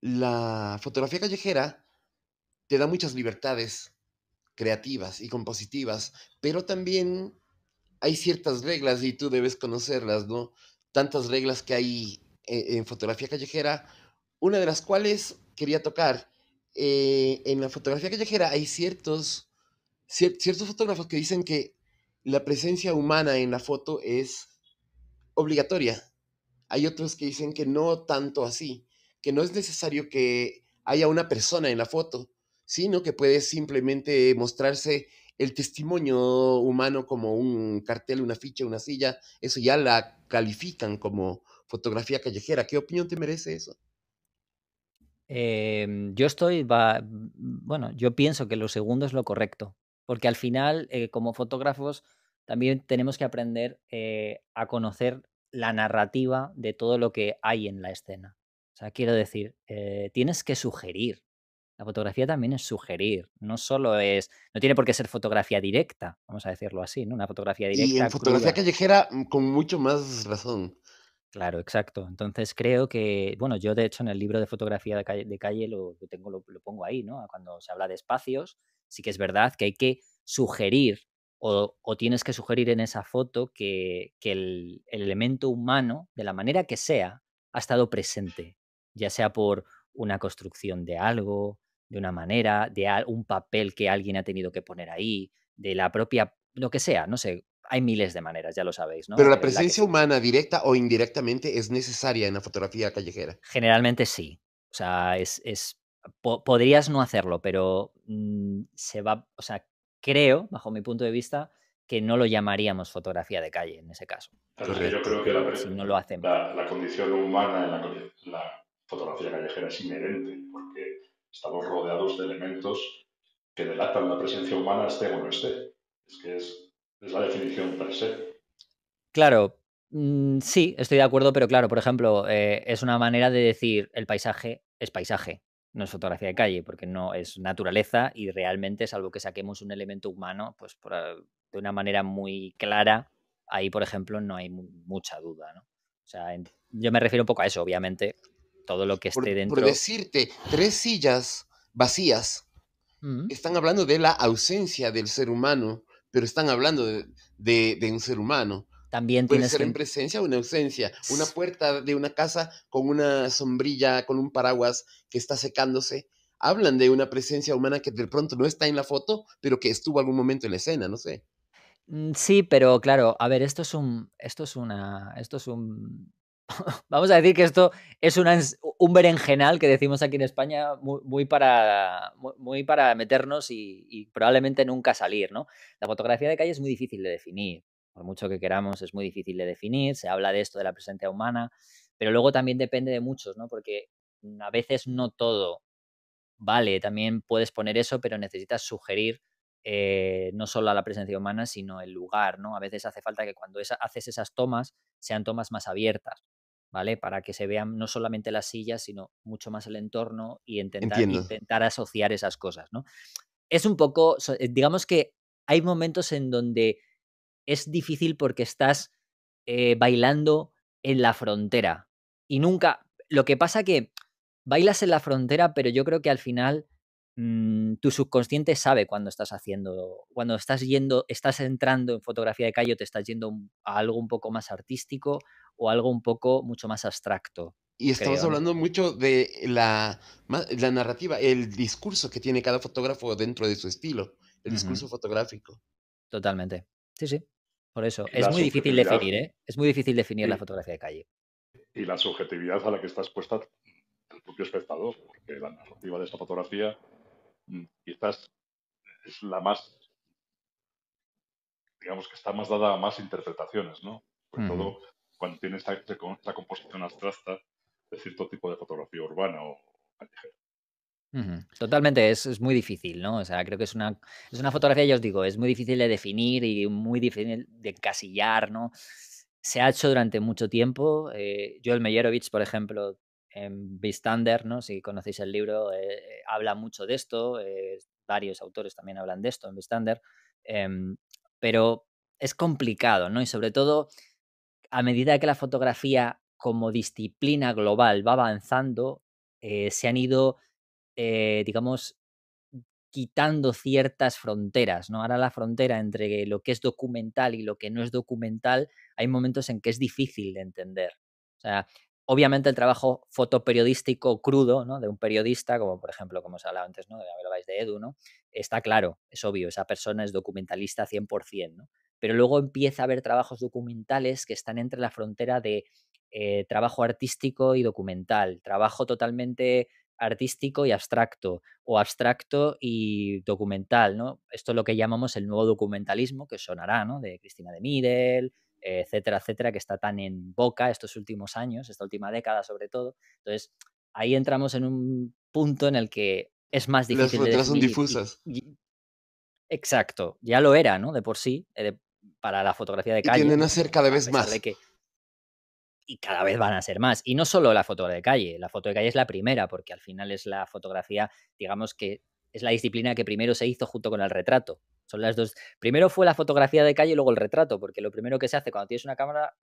la fotografía callejera te da muchas libertades creativas y compositivas, pero también hay ciertas reglas y tú debes conocerlas, ¿no? Tantas reglas que hay eh, en, fotografía callejera, una de las cuales quería tocar. Eh, en la fotografía callejera hay ciertos, ciertos fotógrafos que dicen que la presencia humana en la foto es obligatoria. Hay otros que dicen que no tanto así, que no es necesario que haya una persona en la foto, sino que puede simplemente mostrarse el testimonio humano como un cartel, una ficha, una silla, eso ya la califican como fotografía callejera. ¿Qué opinión te merece eso? Em, yo estoy, bueno, yo pienso que lo segundo es lo correcto, porque al final, eh, como fotógrafos, también tenemos que aprender eh, a conocer la narrativa de todo lo que hay en la escena. O sea, quiero decir, eh, tienes que sugerir, la fotografía también es sugerir, no solo es, no tiene por qué ser fotografía directa, vamos a decirlo así, ¿no? Una fotografía directa. Y en fotografía callejera mm, con mucho más razón. Claro, exacto. Entonces creo que, bueno, yo de hecho en el libro de fotografía de calle, lo, tengo, lo, pongo ahí, ¿no? Cuando se habla de espacios, sí que es verdad que hay que sugerir o, tienes que sugerir en esa foto que, el, el, elemento humano, de la manera que sea, ha estado presente, ya sea por una construcción de algo, de una manera, de un papel que alguien ha tenido que poner ahí, de la propia, lo que sea, no sé, hay miles de maneras, ya lo sabéis, ¿no? Pero la eh, presencia humana, directa o indirectamente, es necesaria en la fotografía callejera. Generalmente sí. O sea, es. podrías no hacerlo, pero mm, se va. O sea, creo, bajo mi punto de vista, que no lo llamaríamos fotografía de calle en ese caso. yo creo que la, no lo hacemos La, condición humana en la fotografía callejera es inherente, porque Estamos rodeados de elementos que delatan la presencia humana, esté o no esté. Es que es, la definición per se. Claro, mm, sí, estoy de acuerdo, pero claro, por ejemplo, eh, es una manera de decir el paisaje es paisaje, no es fotografía de calle, porque no es naturaleza y realmente, salvo que saquemos un elemento humano, pues por, ah, de una manera muy clara, ahí, por ejemplo, no hay mucha duda, O sea, yo me refiero un poco a eso, obviamente todo lo que esté dentro. Por decirte, tres sillas vacías mm. están hablando de la ausencia del ser humano, pero están hablando de, un ser humano. También Puede ser en presencia o en ausencia. Una puerta de una casa con una sombrilla, con un paraguas que está secándose. Hablan de una presencia humana que de pronto no está en la foto, pero que estuvo algún momento en la escena, no sé. Mm, sí, pero claro, a ver, esto es un, esto es una, esto es un, vamos a decir que esto es un berenjenal que decimos aquí en España muy, para, meternos y, probablemente nunca salir, ¿no? La fotografía de calle es muy difícil de definir, por mucho que queramos es muy difícil de definir, se habla de esto de la presencia humana, pero luego también depende de muchos, ¿no? Porque a veces no todo vale, también puedes poner eso, pero necesitas sugerir eh, no solo a la presencia humana, sino el lugar, ¿no? A veces hace falta que cuando haces esas tomas sean tomas más abiertas, ¿vale? Para que se vean no solamente las sillas, sino mucho más el entorno y intentar, intentar asociar esas cosas, ¿no? Es un poco, eh, digamos que hay momentos en donde es difícil porque estás eh, bailando en la frontera y nunca, lo que pasa que bailas en la frontera, pero yo creo que al final Mm, tu subconsciente sabe cuando estás haciendo, cuando estás yendo, estás entrando en fotografía de calle te estás yendo a algo un poco más artístico o algo un poco mucho más abstracto. Y estamos hablando mucho de la, narrativa, el discurso que tiene cada fotógrafo dentro de su estilo, el discurso fotográfico. Totalmente. Sí, sí. Por eso. Es muy difícil definir, ¿eh? Es muy difícil definir la fotografía de calle. Y la subjetividad a la que está expuesta el propio espectador, porque la narrativa de esta fotografía Mm, quizás es la más, digamos que está más dada a más interpretaciones, ¿no? Sobre todo cuando tiene este esta, composición abstracta de cierto tipo de fotografía urbana o Totalmente, es, muy difícil, ¿no? O sea, creo que es una, es una fotografía, ya os digo, es muy difícil de definir y muy difícil de encasillar, ¿no? Se ha hecho durante mucho tiempo. Eh, Joel Meyerowitz, por ejemplo, en Bistander, ¿no? si conocéis el libro, eh, eh, habla mucho de esto, eh, varios autores también hablan de esto en Bistander, em, pero es complicado, ¿no? Y sobre todo, a medida que la fotografía como disciplina global va avanzando, se han ido, digamos, quitando ciertas fronteras, ¿no? Ahora la frontera entre lo que es documental y lo que no es documental, hay momentos en que es difícil de entender. O sea, Obviamente el trabajo fotoperiodístico crudo ¿no? de un periodista, como por ejemplo, como os hablaba antes, ¿no? de, de Edu, ¿no? está claro, es obvio, esa persona es documentalista 100%, ¿no? pero luego empieza a haber trabajos documentales que están entre la frontera de eh, trabajo artístico y documental, trabajo totalmente artístico y abstracto, o abstracto y documental, ¿no? Esto es lo que llamamos el nuevo documentalismo, que sonará, ¿no? De Cristina de Middel, etcétera, etcétera, que está tan en boca estos últimos años, esta última década sobre todo. Entonces, ahí entramos en un punto en el que es más difícil. Las son difusas. exacto, ya lo era, ¿no? De por sí, eh, para la fotografía de calle. Y tienden a ser cada vez más. Que, y cada vez van a ser más. Y no solo la fotografía de calle, la foto de calle es la primera, porque al final es la fotografía, digamos, que es la disciplina que primero se hizo junto con el retrato. Son las dos. Primero fue la fotografía de calle y luego el retrato, porque lo primero que se hace cuando tienes una cámara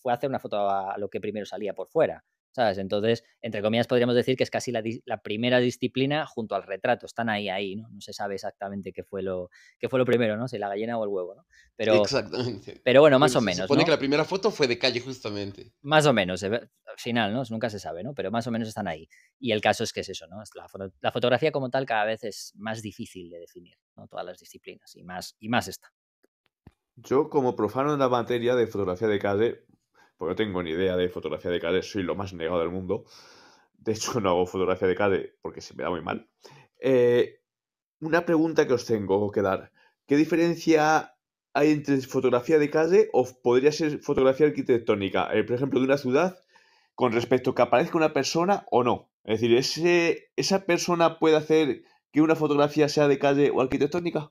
fue hacer una foto a lo que primero salía por fuera. ¿sabes? Entonces, entre comillas, podríamos decir que es casi la, primera disciplina junto al retrato, están ahí, ahí, ¿no? No se sabe exactamente qué fue lo, qué fue lo primero, ¿no? Si la gallina o el huevo, ¿no? Pero, Exactamente. Pero bueno, más o menos. Se supone que la primera foto fue de calle, justamente. Más o menos, al final, ¿no? Nunca se sabe, ¿no? Pero más o menos están ahí. Y el caso es que es eso, ¿no? La, la fotografía como tal cada vez es más difícil de definir, ¿no? Todas las disciplinas y más, y más esta. Yo, como profano en la materia de fotografía de calle, pues no tengo ni idea de fotografía de calle soy lo más negado del mundo. De hecho, no hago fotografía de calle porque se me da muy mal. Eh, una pregunta que os tengo que dar. ¿Qué diferencia hay entre fotografía de calle o podría ser fotografía arquitectónica, eh, por ejemplo, de una ciudad, con respecto a que aparezca una persona o no. Es decir, ¿esa persona puede hacer que una fotografía sea de calle o arquitectónica?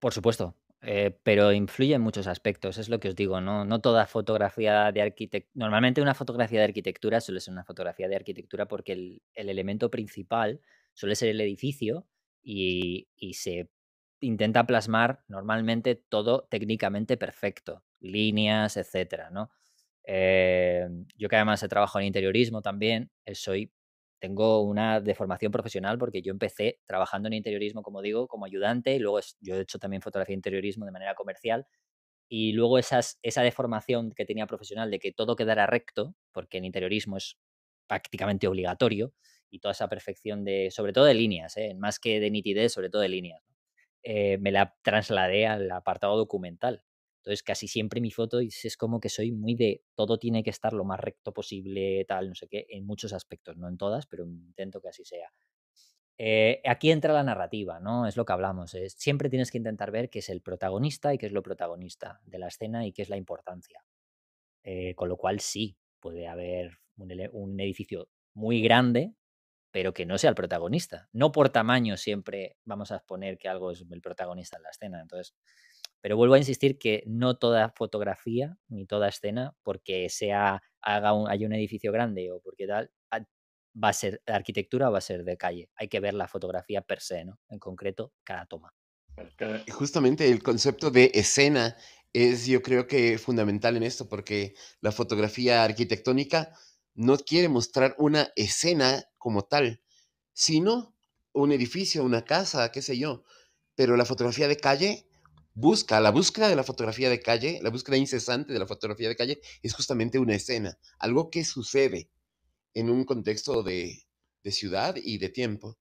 Por supuesto. Eh, pero influye en muchos aspectos, es lo que os digo, ¿no? No toda fotografía de arquitectura, normalmente una fotografía de arquitectura suele ser una fotografía de arquitectura porque el, elemento principal suele ser el edificio y, se intenta plasmar normalmente todo técnicamente perfecto, líneas, etcétera, ¿no? Eh, yo que además he trabajado en interiorismo también, eh, soy tengo una deformación profesional porque yo empecé trabajando en interiorismo, como digo, como ayudante y luego yo he hecho también fotografía de interiorismo de manera comercial y luego esa deformación que tenía profesional de que todo quedara recto, porque el interiorismo es prácticamente obligatorio y toda esa perfección de, sobre todo de líneas, ¿eh? más que de nitidez, sobre todo de líneas, eh, me la trasladé al apartado documental entonces, casi siempre mi foto es como que soy muy de todo tiene que estar lo más recto posible, tal, no sé qué, en muchos aspectos, no en todas, pero intento que así sea. Eh, aquí entra la narrativa, ¿no? Es lo que hablamos. Es, siempre tienes que intentar ver qué es el protagonista y qué es lo protagonista de la escena y qué es la importancia. Eh, con lo cual, sí, puede haber un, edificio muy grande, pero que no sea el protagonista. No por tamaño siempre vamos a exponer que algo es el protagonista en la escena. Entonces, pero vuelvo a insistir que no toda fotografía ni toda escena, porque sea haga un, hay un edificio grande o porque tal, va a ser, la arquitectura va a ser de calle. Hay que ver la fotografía per se, ¿no? En concreto, cada toma. Justamente el concepto de escena es yo creo que fundamental en esto, porque la fotografía arquitectónica no quiere mostrar una escena como tal, sino un edificio, una casa, qué sé yo. Pero la fotografía de calle busca, la búsqueda de la fotografía de calle, la búsqueda incesante de la fotografía de calle es justamente una escena, algo que sucede en un contexto de, ciudad y de tiempo.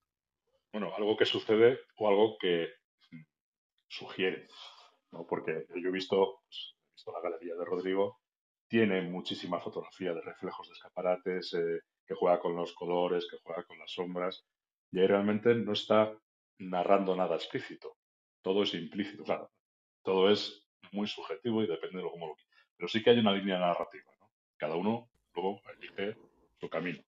Bueno, algo que sucede o algo que sugiere, ¿no? porque yo he visto, la galería de Rodrigo, tiene muchísima fotografía de reflejos de escaparates, eh, que juega con los colores, que juega con las sombras, y ahí realmente no está narrando nada explícito, todo es implícito. Claro, todo es muy subjetivo y depende de lo, cómo lo Pero sí que hay una línea narrativa. Cada uno luego elige su camino.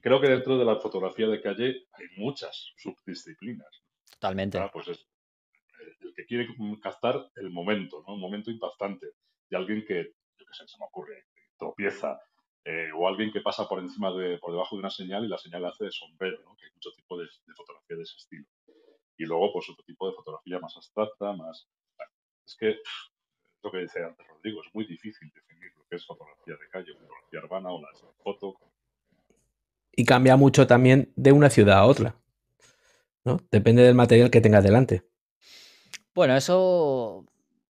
Creo que dentro de la fotografía de calle hay muchas subdisciplinas. Totalmente. pues eh, el que quiere captar el momento, ¿no? Un momento impactante. Y alguien que, yo qué sé, se me ocurre, eh, tropieza, eh, o alguien que pasa por encima de, por debajo de una señal y la señal hace de sombrero, que hay mucho tipo de, de, fotografía de ese estilo. Y luego, pues otro tipo de fotografía más abstracta, más es que lo que decía antes Rodrigo, es muy difícil definir lo que es fotografía de calle, fotografía urbana o la foto. Y cambia mucho también de una ciudad a otra. ¿no? Depende del material que tengas delante. Bueno, eso.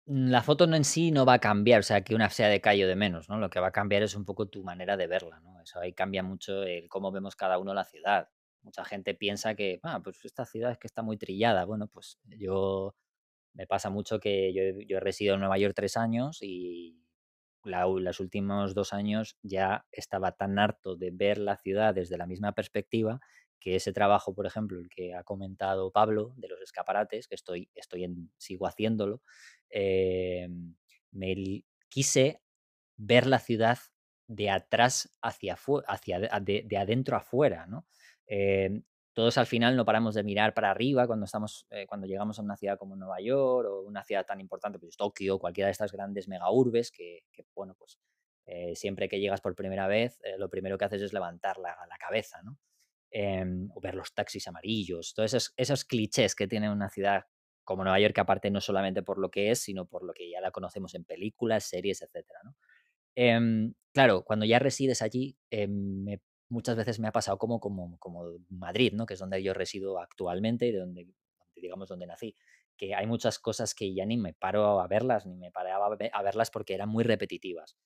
Mm, la foto en sí no va a cambiar, o sea, que una sea de calle o de menos, ¿no? Lo que va a cambiar es un poco tu manera de verla, ¿no? Eso ahí cambia mucho el cómo vemos cada uno la ciudad. Mucha gente piensa que, ah, pues esta ciudad es que está muy trillada. Bueno, pues yo me pasa mucho que yo, he residido en Nueva York tres años y la, los últimos dos años ya estaba tan harto de ver la ciudad desde la misma perspectiva que ese trabajo, por ejemplo, el que ha comentado Pablo de los escaparates, que estoy, estoy en, sigo haciéndolo, eh, me quise ver la ciudad de atrás hacia, hacia de, de, adentro afuera, ¿no? Eh, todos al final no paramos de mirar para arriba cuando estamos, eh, cuando llegamos a una ciudad como Nueva York o una ciudad tan importante como pues, Tokio, cualquiera de estas grandes megaurbes que, que bueno, pues eh, siempre que llegas por primera vez, eh, lo primero que haces es levantar la, la cabeza, ¿no? Em, o ver los taxis amarillos, todos esos, clichés que tiene una ciudad como Nueva York, que aparte no solamente por lo que es, sino por lo que ya la conocemos en películas, series, etcétera, em, claro, cuando ya resides allí, em, me muchas veces me ha pasado como, como, como Madrid, ¿no? que es donde yo resido actualmente y donde, digamos, donde nací, que hay muchas cosas que ya ni me paro a verlas, ni me paraba a verlas porque eran muy repetitivas.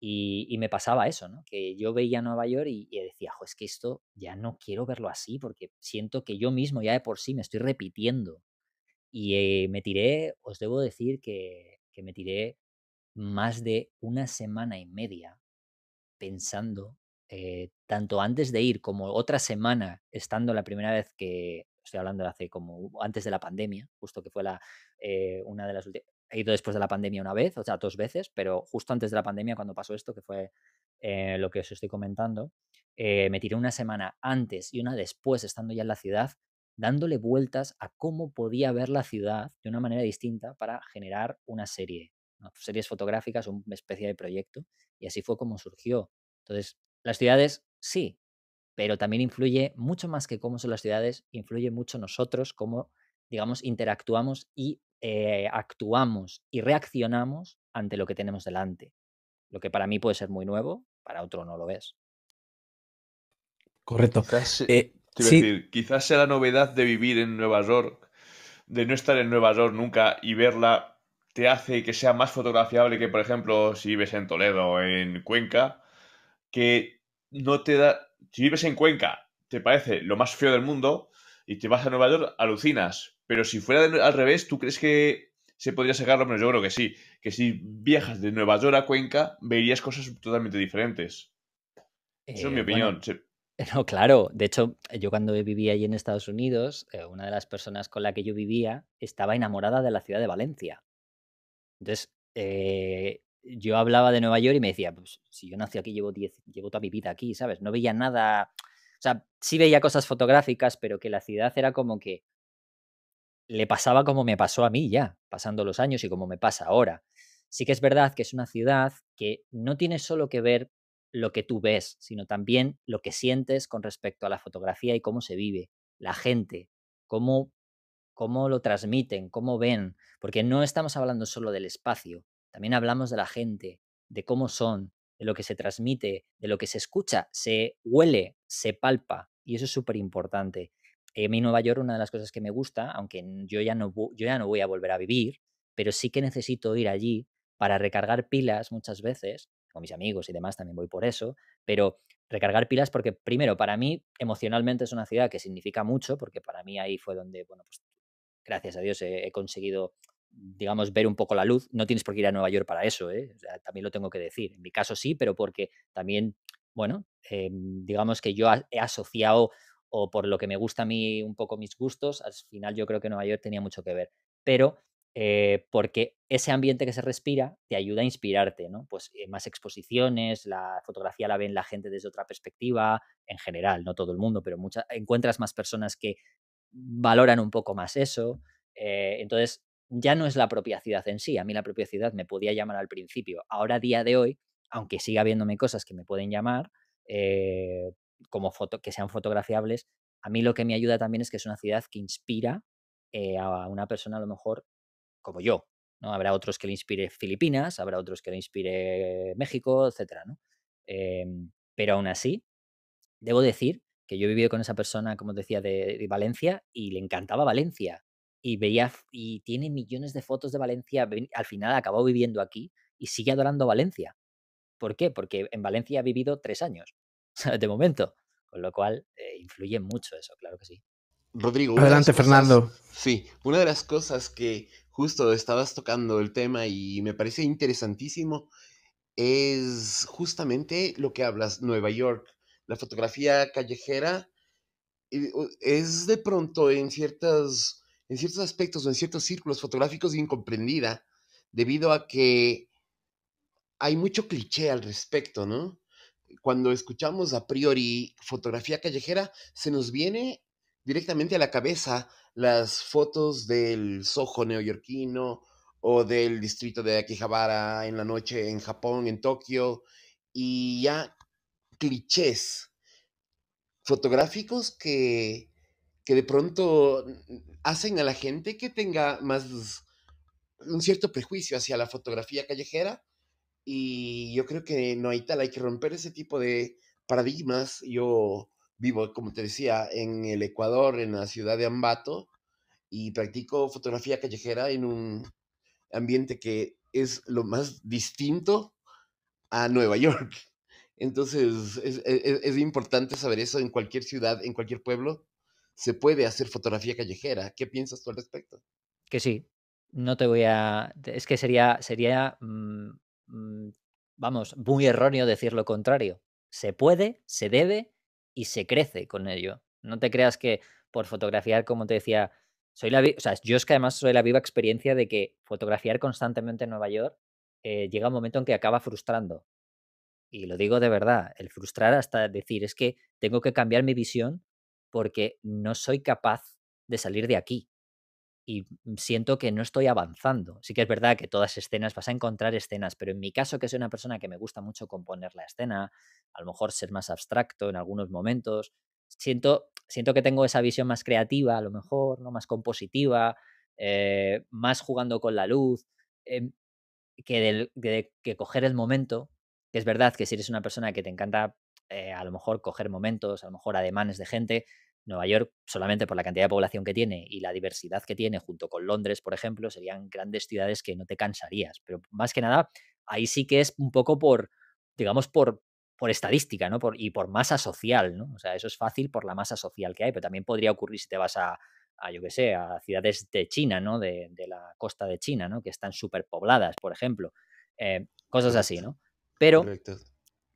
Y, y me pasaba eso, ¿no? que yo veía Nueva York y, decía, es que esto ya no quiero verlo así porque siento que yo mismo ya de por sí me estoy repitiendo. Y eh, me tiré, os debo decir que, que me tiré más de una semana y media pensando eh, tanto antes de ir como otra semana, estando la primera vez que, estoy hablando de hace como antes de la pandemia, justo que fue la, eh, una de las últimas, he ido después de la pandemia una vez, o sea, dos veces, pero justo antes de la pandemia, cuando pasó esto, que fue eh, lo que os estoy comentando, me tiré una semana antes y una después, estando ya en la ciudad, dándole vueltas a cómo podía ver la ciudad de una manera distinta para generar una serie, series fotográficas, una especie de proyecto, y así fue como surgió. Entonces, las ciudades, sí, pero también influye mucho más que cómo son las ciudades, influye mucho nosotros, cómo, digamos, interactuamos y eh, actuamos y reaccionamos ante lo que tenemos delante. Lo que para mí puede ser muy nuevo, para otro no lo es. Correcto. Quizás, eh, quizás sea la novedad de vivir en Nueva York, de no estar en Nueva York nunca y verla te hace que sea más fotografiable que, por ejemplo, si vives en Toledo o en Cuenca, que no te da... Si vives en Cuenca, te parece lo más feo del mundo y te vas a Nueva York, alucinas. Pero si fuera al revés, ¿tú crees que se podría sacarlo? Pero yo creo que sí. Que si viajas de Nueva York a Cuenca, verías cosas totalmente diferentes. Eso es mi eh, opinión. No, claro. De hecho, yo cuando vivía allí en Estados Unidos, eh, una de las personas con la que yo vivía estaba enamorada de la ciudad de Valencia. Entonces, eh, yo hablaba de Nueva York y me decía, pues si yo nací aquí, llevo, diez, llevo toda mi vida aquí, ¿sabes? No veía nada, o sea, sí veía cosas fotográficas, pero que la ciudad era como que le pasaba como me pasó a mí ya, pasando los años y como me pasa ahora. Sí que es verdad que es una ciudad que no tiene solo que ver lo que tú ves, sino también lo que sientes con respecto a la fotografía y cómo se vive, la gente, cómo, cómo lo transmiten, cómo ven, porque no estamos hablando solo del espacio, también hablamos de la gente, de cómo son, de lo que se transmite, de lo que se escucha, se huele, se palpa. Y eso es súper importante. En eh, mi Nueva York, una de las cosas que me gusta, aunque yo ya, no, yo ya no voy a volver a vivir, pero sí que necesito ir allí para recargar pilas muchas veces, con mis amigos y demás también voy por eso, pero recargar pilas porque primero, para mí emocionalmente es una ciudad que significa mucho, porque para mí ahí fue donde, bueno, pues gracias a Dios he conseguido digamos, ver un poco la luz. No tienes por qué ir a Nueva York para eso, ¿eh? también lo tengo que decir. En mi caso sí, pero porque también, bueno, em, digamos que yo he asociado o por lo que me gusta a mí un poco mis gustos, al final yo creo que Nueva York tenía mucho que ver. Pero eh, porque ese ambiente que se respira te ayuda a inspirarte, ¿no? Pues eh, más exposiciones, la fotografía la ven la gente desde otra perspectiva, en general, no todo el mundo, pero muchas encuentras más personas que valoran un poco más eso. entonces, ya no es la propia ciudad en sí. A mí la propia ciudad me podía llamar al principio. Ahora, día de hoy, aunque siga habiéndome cosas que me pueden llamar, eh, como foto, que sean fotografiables, a mí lo que me ayuda también es que es una ciudad que inspira eh, a una persona a lo mejor como yo. ¿no? Habrá otros que le inspire Filipinas, habrá otros que le inspire México, etc em, pero aún así, debo decir que yo he vivido con esa persona, como decía, de Valencia y le encantaba Valencia y y tiene millones de fotos de Valencia, al final acabó viviendo aquí y sigue adorando Valencia. ¿Por qué? Porque en Valencia ha vivido tres años, de momento, con lo cual eh, influye mucho eso, claro que sí. Rodrigo. Adelante, Fernando. Sí, una de las cosas que justo estabas tocando el tema y me parece interesantísimo es justamente lo que hablas, Nueva York, la fotografía callejera es de pronto en ciertas en ciertos aspectos o en ciertos círculos fotográficos incomprendida, debido a que hay mucho cliché al respecto, ¿no? Cuando escuchamos a priori fotografía callejera, se nos viene directamente a la cabeza las fotos del Soho neoyorquino o del distrito de Akihabara en la noche en Japón, en Tokio, y ya clichés fotográficos que que de pronto hacen a la gente que tenga más pues, un cierto prejuicio hacia la fotografía callejera y yo creo que no hay tal, hay que romper ese tipo de paradigmas. Yo vivo, como te decía, en el Ecuador, en la ciudad de Ambato y practico fotografía callejera en un ambiente que es lo más distinto a Nueva York. Entonces, es, e, e, es importante saber eso en cualquier ciudad, en cualquier pueblo, se puede hacer fotografía callejera. ¿Qué piensas tú al respecto? Que sí. No te voy a. Es que sería. sería mm, mm, vamos, muy erróneo decir lo contrario. Se puede, se debe y se crece con ello. No te creas que por fotografiar, como te decía, soy la yo es que además soy la viva experiencia de que fotografiar constantemente en Nueva York eh, llega un momento en que acaba frustrando. Y lo digo de verdad, el frustrar hasta decir es que tengo que cambiar mi visión porque no soy capaz de salir de aquí. Y siento que no estoy avanzando. Sí que es verdad que todas escenas vas a encontrar escenas, pero en mi caso, que soy una persona que me gusta mucho componer la escena, a lo mejor ser más abstracto en algunos momentos, siento, siento que tengo esa visión más creativa, a lo mejor, ¿no? más compositiva, eh, más jugando con la luz, em, que, coger el momento. Que es verdad que si eres una persona que te encanta eh, a lo mejor coger momentos, a lo mejor ademanes de gente, Nueva York, solamente por la cantidad de población que tiene y la diversidad que tiene, junto con Londres, por ejemplo, serían grandes ciudades que no te cansarías. Pero más que nada, ahí sí que es un poco por, digamos, por, por estadística ¿no? Por, y por masa social. ¿no? O sea, eso es fácil por la masa social que hay, pero también podría ocurrir si te vas a, a yo qué sé, a ciudades de China, ¿no? de, de la costa de China, ¿no? que están pobladas, por ejemplo. Eh, cosas así, ¿no? Pero... Correcto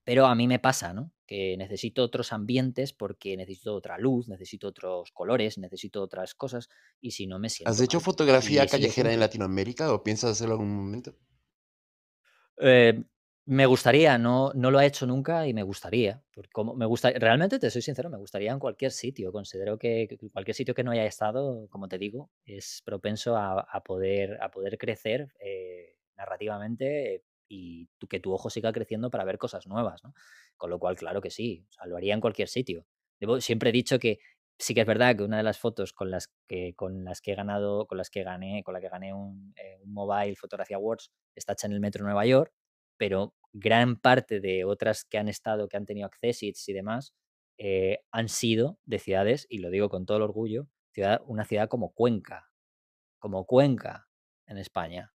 pero a mí me pasa, ¿no? Que necesito otros ambientes porque necesito otra luz, necesito otros colores, necesito otras cosas y si no me siento. ¿Has hecho fotografía callejera en Latinoamérica o piensas hacerlo en algún momento? Eh, me gustaría, no, no lo he hecho nunca y me gustaría. como me gusta, realmente te soy sincero, me gustaría en cualquier sitio. Considero que cualquier sitio que no haya estado, como te digo, es propenso a, poder, a poder crecer eh, narrativamente, y que tu ojo siga creciendo para ver cosas nuevas, Con lo cual, claro que sí, lo haría en cualquier sitio. Debo, siempre he dicho que sí que es verdad que una de las fotos con las que, con las que he ganado, con las que gané, con la que gané un, eh, Mobile Photography Awards está hecha en el Metro de Nueva York, pero gran parte de otras que han estado, que han tenido accessits y demás, eh, han sido de ciudades, y lo digo con todo el orgullo, una ciudad como Cuenca, como Cuenca en España.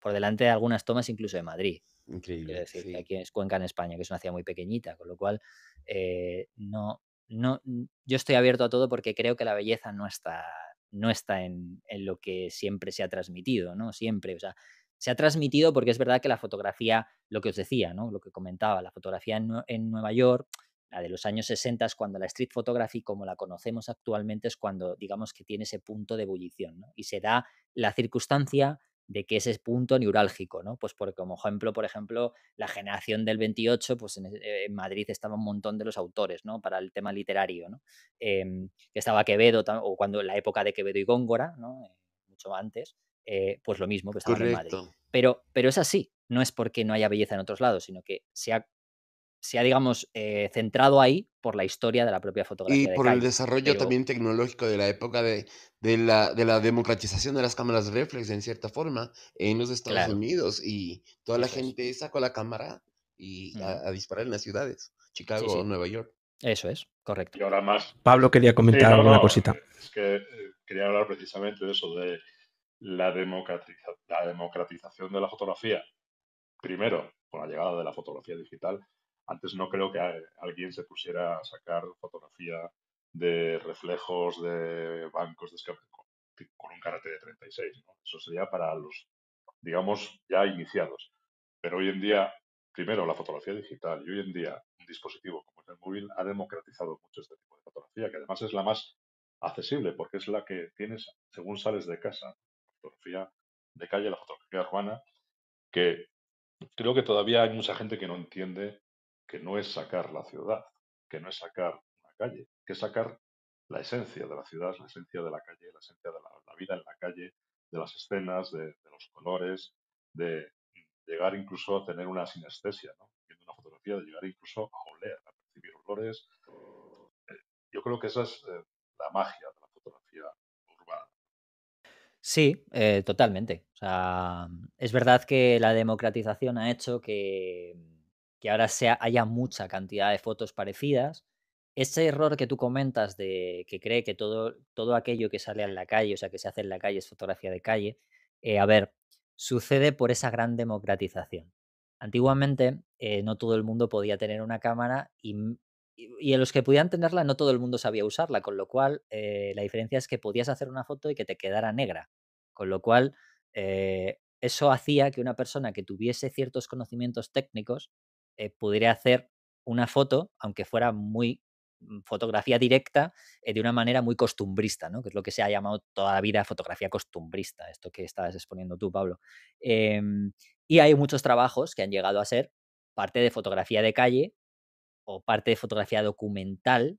Por delante de algunas tomas incluso de Madrid. Increíble. decir, aquí es Cuenca en España, que es una ciudad muy pequeñita, con lo cual eh, no, no, yo estoy abierto a todo porque creo que la belleza no está, no está en, lo que siempre se ha transmitido, ¿no? Siempre, sea, se ha transmitido porque es verdad que la fotografía, lo que os decía, Lo que comentaba, la fotografía en, Nueva York, la de los años 60 es cuando la street photography, como la conocemos actualmente, es cuando digamos que tiene ese punto de ebullición y se da la circunstancia, de que ese es punto neurálgico, ¿no? Pues porque, como ejemplo, por ejemplo, la generación del 28, pues eh, en, Madrid estaba un montón de los autores, ¿no? Para el tema literario, ¿no? Em, estaba Quevedo, o cuando la época de Quevedo y Góngora, ¿no? Eh, mucho antes, eh, pues lo mismo que estaba en Madrid. Pero, pero es así, no es porque no haya belleza en otros lados, sino que se ha se ha, digamos, eh, centrado ahí por la historia de la propia fotografía. Y por el desarrollo también tecnológico de la época de, la, democratización de las cámaras reflex, en cierta forma, en los Estados Unidos. Y toda la gente gente sacó la cámara y a, disparar en las ciudades, Chicago, o Nueva York. Eso es, correcto. Y ahora más. Pablo quería comentar alguna cosita. Es que eh, quería hablar precisamente de eso, de la, la democratización de la fotografía. Primero, con la llegada de la fotografía digital, antes no creo que alguien se pusiera a sacar fotografía de reflejos de bancos de escape con, un karate de 36. Eso sería para los, digamos, ya iniciados. Pero hoy en día, primero, la fotografía digital y hoy en día un dispositivo como el móvil ha democratizado mucho este tipo de fotografía, que además es la más accesible porque es la que tienes según sales de casa. Fotografía de calle, la fotografía urbana, que creo que todavía hay mucha gente que no entiende que no es sacar la ciudad, que no es sacar una calle, que es sacar la esencia de la ciudad, la esencia de la calle, la esencia de la, vida en la calle, de las escenas, de, los colores, de llegar incluso a tener una sinestesia, ¿no? una fotografía, de llegar incluso a oler, a percibir olores. Eh, yo creo que esa es eh, la magia de la fotografía urbana. Sí, eh, totalmente. es verdad que la democratización ha hecho que que ahora sea, haya mucha cantidad de fotos parecidas. Ese error que tú comentas de que cree que todo, todo aquello que sale en la calle, o sea, que se hace en la calle es fotografía de calle, eh, a ver, sucede por esa gran democratización. Antiguamente eh, no todo el mundo podía tener una cámara mm, y, en los que podían tenerla no todo el mundo sabía usarla, con lo cual eh, la diferencia es que podías hacer una foto y que te quedara negra, con lo cual eso hacía que una persona que tuviese ciertos conocimientos técnicos eh, pudiera hacer una foto, aunque fuera muy mm, fotografía directa eh, de una manera muy costumbrista, ¿no? que es lo que se ha llamado toda la vida fotografía costumbrista, esto que estabas exponiendo tú, Pablo. Em, y hay muchos trabajos que han llegado a ser parte de fotografía de calle o parte de fotografía documental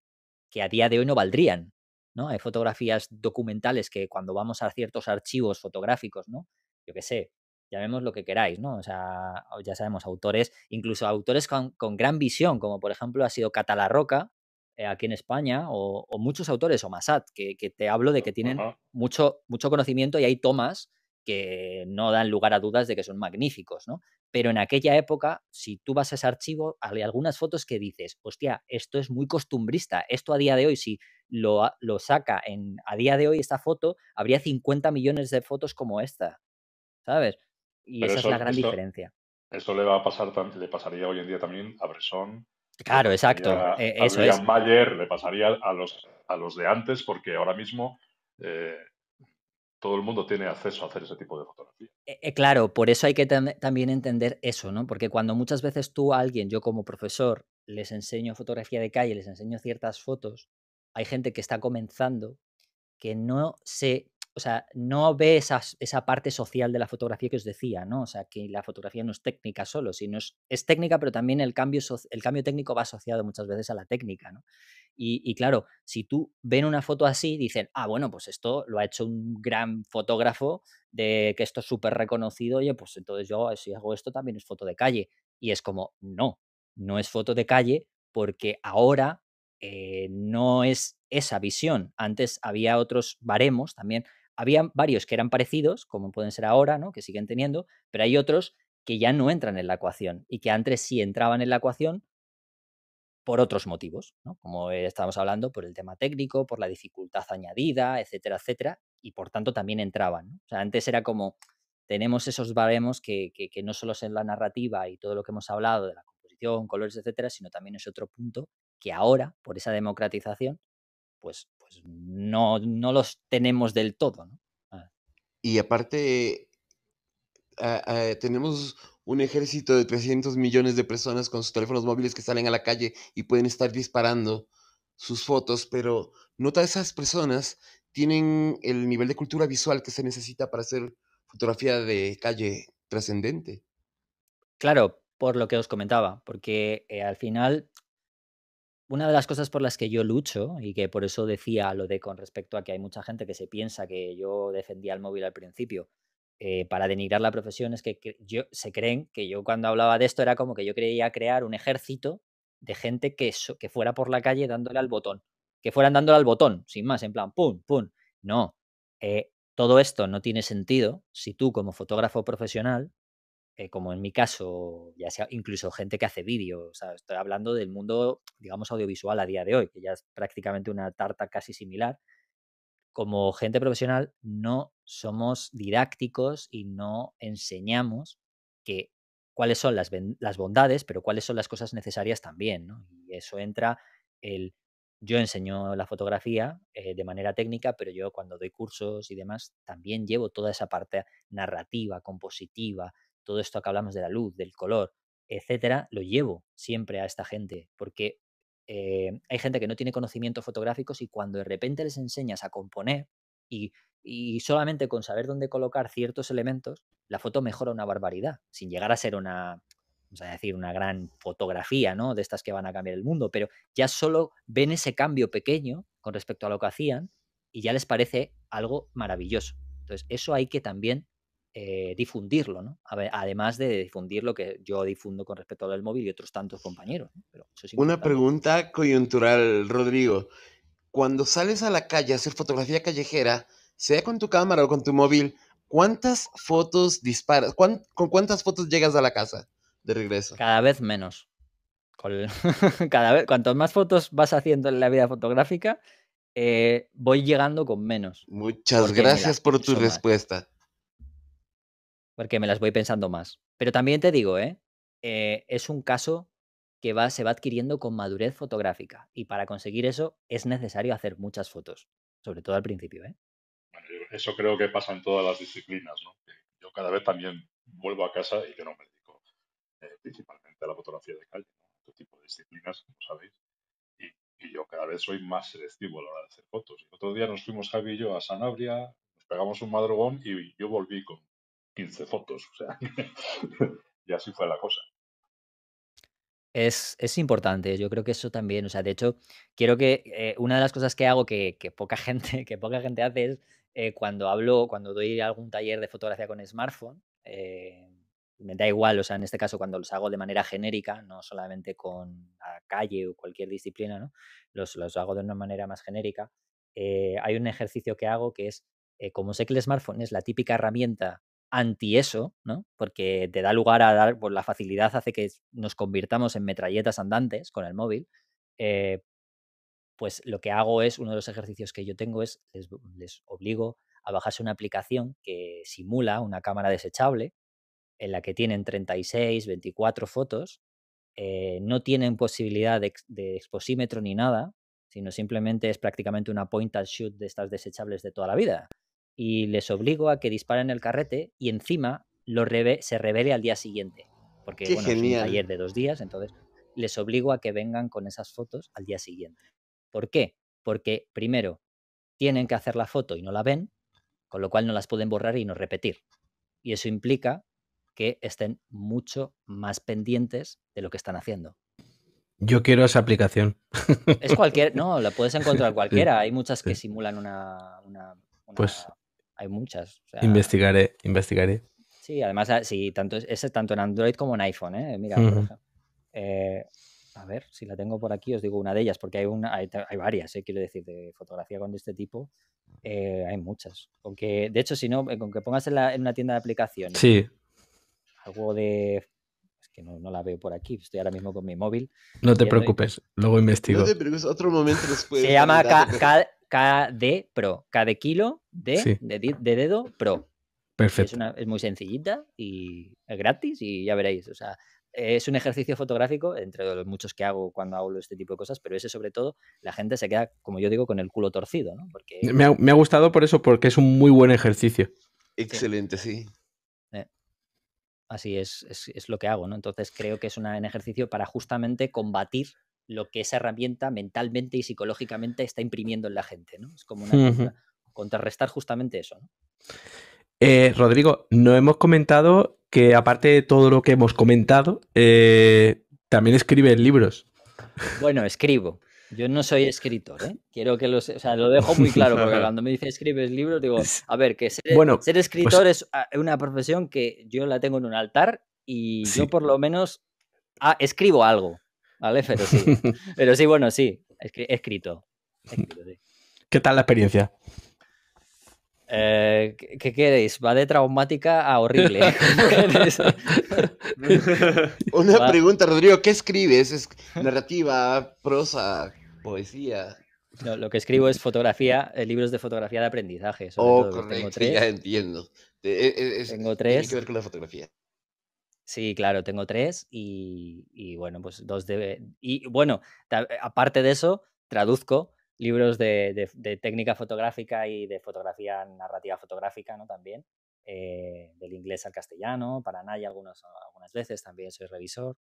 que a día de hoy no valdrían. ¿no? Hay fotografías documentales que cuando vamos a ciertos archivos fotográficos, ¿no? yo qué sé, llamemos lo que queráis, ¿no? O sea, ya sabemos, autores, incluso autores con, gran visión, como por ejemplo ha sido Catalarroca, eh, aquí en España, o, muchos autores, o Masat, que, te hablo de que tienen mucho, mucho conocimiento y hay tomas que no dan lugar a dudas de que son magníficos, ¿no? Pero en aquella época, si tú vas a ese archivo, hay algunas fotos que dices, hostia, esto es muy costumbrista, esto a día de hoy, si lo, saca en, a día de hoy esta foto, habría 50 millones de fotos como esta, ¿sabes? Y esa es la gran diferencia. Eso le va a pasar, le pasaría hoy en día también a Bresson. Claro, exacto. A, Mayer e, le pasaría a los, a los de antes, porque ahora mismo eh, todo el mundo tiene acceso a hacer ese tipo de fotografía. E, eh, claro, por eso hay que también entender eso, ¿no? Porque cuando muchas veces tú a alguien, yo como profesor, les enseño fotografía de calle, les enseño ciertas fotos, hay gente que está comenzando que no se o sea, no ve esa, parte social de la fotografía que os decía, ¿no? O sea, que la fotografía no es técnica solo, sino es, técnica, pero también el cambio, el cambio técnico va asociado muchas veces a la técnica, ¿no? Y, claro, si tú ven una foto así, dicen, ah, bueno, pues esto lo ha hecho un gran fotógrafo de que esto es súper reconocido, oye, pues entonces yo eh, si hago esto también es foto de calle. Y es como, no, no es foto de calle porque ahora eh, no es esa visión. Antes había otros baremos también había varios que eran parecidos, como pueden ser ahora, ¿no? que siguen teniendo, pero hay otros que ya no entran en la ecuación y que antes sí entraban en la ecuación por otros motivos, ¿no? como estábamos hablando, por el tema técnico, por la dificultad añadida, etcétera, etcétera, y por tanto también entraban. O sea, antes era como, tenemos esos baremos que, que, que no solo es en la narrativa y todo lo que hemos hablado de la composición, colores, etcétera, sino también es otro punto que ahora, por esa democratización, pues pues, no, no los tenemos del todo. Ah. Y aparte, ah, ah, tenemos un ejército de 300 millones de personas con sus teléfonos móviles que salen a la calle y pueden estar disparando sus fotos, pero no todas esas personas tienen el nivel de cultura visual que se necesita para hacer fotografía de calle trascendente. Claro, por lo que os comentaba, porque eh, al final una de las cosas por las que yo lucho y que por eso decía lo de con respecto a que hay mucha gente que se piensa que yo defendía el móvil al principio eh, para denigrar la profesión es que yo, se creen que yo cuando hablaba de esto era como que yo creía crear un ejército de gente que, que fuera por la calle dándole al botón, que fueran dándole al botón, sin más, en plan, pum, pum. No, eh, todo esto no tiene sentido si tú como fotógrafo profesional eh, como en mi caso, ya sea incluso gente que hace vídeo, estoy hablando del mundo, digamos, audiovisual a día de hoy, que ya es prácticamente una tarta casi similar, como gente profesional no somos didácticos y no enseñamos que cuáles son las, las bondades, pero cuáles son las cosas necesarias también, Y eso entra el yo enseño la fotografía eh, de manera técnica, pero yo cuando doy cursos y demás también llevo toda esa parte narrativa, compositiva, todo esto que hablamos de la luz, del color, etcétera, lo llevo siempre a esta gente, porque eh, hay gente que no tiene conocimientos fotográficos y cuando de repente les enseñas a componer y, y, solamente con saber dónde colocar ciertos elementos, la foto mejora una barbaridad, sin llegar a ser una, vamos a decir, una gran fotografía, ¿no? De estas que van a cambiar el mundo, pero ya solo ven ese cambio pequeño con respecto a lo que hacían y ya les parece algo maravilloso. Entonces, eso hay que también eh, difundirlo, ¿no? Además de difundir lo que yo difundo con respecto al móvil y otros tantos compañeros. Una pregunta coyuntural, Rodrigo. Cuando sales a la calle a hacer fotografía callejera, sea con tu cámara o con tu móvil, ¿cuántas fotos disparas? ¿Con cuántas fotos llegas a la casa de regreso? Cada vez menos. Cada vez, cuantas más fotos vas haciendo en la vida fotográfica, eh, voy llegando con menos. Muchas gracias por tu respuesta porque me las voy pensando más. Pero también te digo, ¿eh? Eh, es un caso que va, se va adquiriendo con madurez fotográfica y para conseguir eso es necesario hacer muchas fotos, sobre todo al principio. ¿eh? eso creo que pasa en todas las disciplinas. Yo cada vez también vuelvo a casa y yo no me dedico principalmente a la fotografía de calle, ¿no? otro tipo de disciplinas, como sabéis. Y, yo cada vez soy más selectivo a la hora de hacer fotos. otro día nos fuimos Javi y yo a Sanabria, nos pegamos un madrugón y yo volví con 15 fotos. O sea, y así fue la cosa. Es, importante, yo creo que eso también, o sea, de hecho, quiero que eh, una de las cosas que hago que, poca, gente, que poca gente hace es eh, cuando hablo, cuando doy algún taller de fotografía con smartphone, eh, me da igual, o sea, en este caso cuando los hago de manera genérica, no solamente con calle o cualquier disciplina, ¿no? Los, los hago de una manera más genérica. hay un ejercicio que hago que es, como sé que el smartphone es la típica herramienta anti eso, ¿no? Porque te da lugar a dar, por pues, la facilidad hace que nos convirtamos en metralletas andantes con el móvil. Eh, pues lo que hago es, uno de los ejercicios que yo tengo es, les, les obligo a bajarse una aplicación que simula una cámara desechable en la que tienen 36, 24 fotos, eh, no tienen posibilidad de, de, exposímetro ni nada, sino simplemente es prácticamente una point and shoot de estas desechables de toda la vida y les obligo a que disparen el carrete y encima se revele al día siguiente. Porque bueno, es un de dos días, entonces les obligo a que vengan con esas fotos al día siguiente. ¿Por qué? Porque primero tienen que hacer la foto y no la ven, con lo cual no las pueden borrar y no repetir. Y eso implica que estén mucho más pendientes de lo que están haciendo. Yo quiero esa aplicación. Es cualquier, no, la puedes encontrar cualquiera. Hay muchas que simulan una, una pues hay muchas. investigaré, investigaré. Sí, además, ah, sí, tanto, ese es tanto en Android como en iPhone, ¿eh? Mira, eh, a ver, si la tengo por aquí, os digo una de ellas, porque hay, una, hay, varias, eh, quiero decir, de fotografía con este tipo, eh, hay muchas. Aunque, de hecho, si no, eh, con que pongas en, una tienda de aplicaciones sí. algo de... Es que no, la veo por aquí, estoy ahora mismo con mi móvil. No te preocupes, luego investigo. No te preocupes, otro momento después. Se llama ca KD Pro. cada kilo, de, de, dedo, Pro. Perfecto. Es, muy sencillita y es gratis y ya veréis. O sea, es un ejercicio fotográfico entre los muchos que hago cuando hago este tipo de cosas, pero ese sobre todo la gente se queda, como yo digo, con el culo torcido. ¿no? Porque... Me, ha, gustado por eso, porque es un muy buen ejercicio. Excelente, sí. Eh, así es, es, lo que hago, ¿no? Entonces creo que es un ejercicio para justamente combatir lo que esa herramienta mentalmente y psicológicamente está imprimiendo en la gente, ¿no? Es como una contrarrestar justamente eso. Eh, Rodrigo, no hemos comentado que aparte de todo lo que hemos comentado, eh, también escribes libros. Bueno, escribo. Yo no soy escritor, ¿eh? Quiero que lo dejo muy claro, porque cuando me dice escribes libros, digo, a ver, que ser, pues escritor es ah, una profesión que yo la tengo en un altar y yo por lo menos ah, escribo algo. ¿vale? Pero sí, pero sí, bueno, sí, he escrito. ¿Qué tal la experiencia? Eh, ¿Qué queréis? Va de traumática a horrible. Una pregunta, Rodrigo, ¿qué escribes? ¿Es narrativa, prosa, poesía? No, lo que escribo es fotografía, eh, libros de fotografía de aprendizaje. Sobre oh, todo, correcto, ya entiendo. Eh, tengo tres. Tiene que ver con la fotografía. Sí, claro, tengo tres y, bueno, pues dos de... Y bueno, aparte de eso, traduzco libros de, técnica fotográfica y de fotografía narrativa fotográfica, ¿no? También, eh, del inglés al castellano, para Naya algunos, algunas veces, también soy revisor.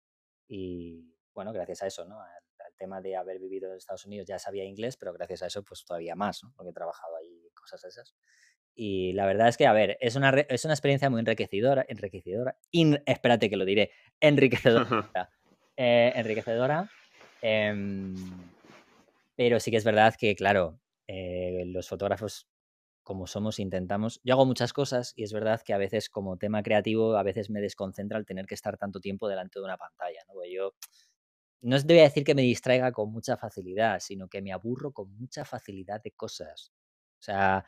Y bueno, gracias a eso, ¿no? Al, tema de haber vivido en Estados Unidos ya sabía inglés, pero gracias a eso, pues todavía más, ¿no? Porque he trabajado ahí cosas esas. Y la verdad es que, a ver, es una, es una experiencia muy enriquecedora, enriquecedora, espérate que lo diré, enriquecedora. Eh, enriquecedora. Em, pero sí que es verdad que, claro, eh, los fotógrafos, como somos, intentamos. Yo hago muchas cosas y es verdad que a veces, como tema creativo, a veces me desconcentra el tener que estar tanto tiempo delante de una pantalla. ¿no? Yo no os debe decir que me distraiga con mucha facilidad, sino que me aburro con mucha facilidad de cosas. O sea,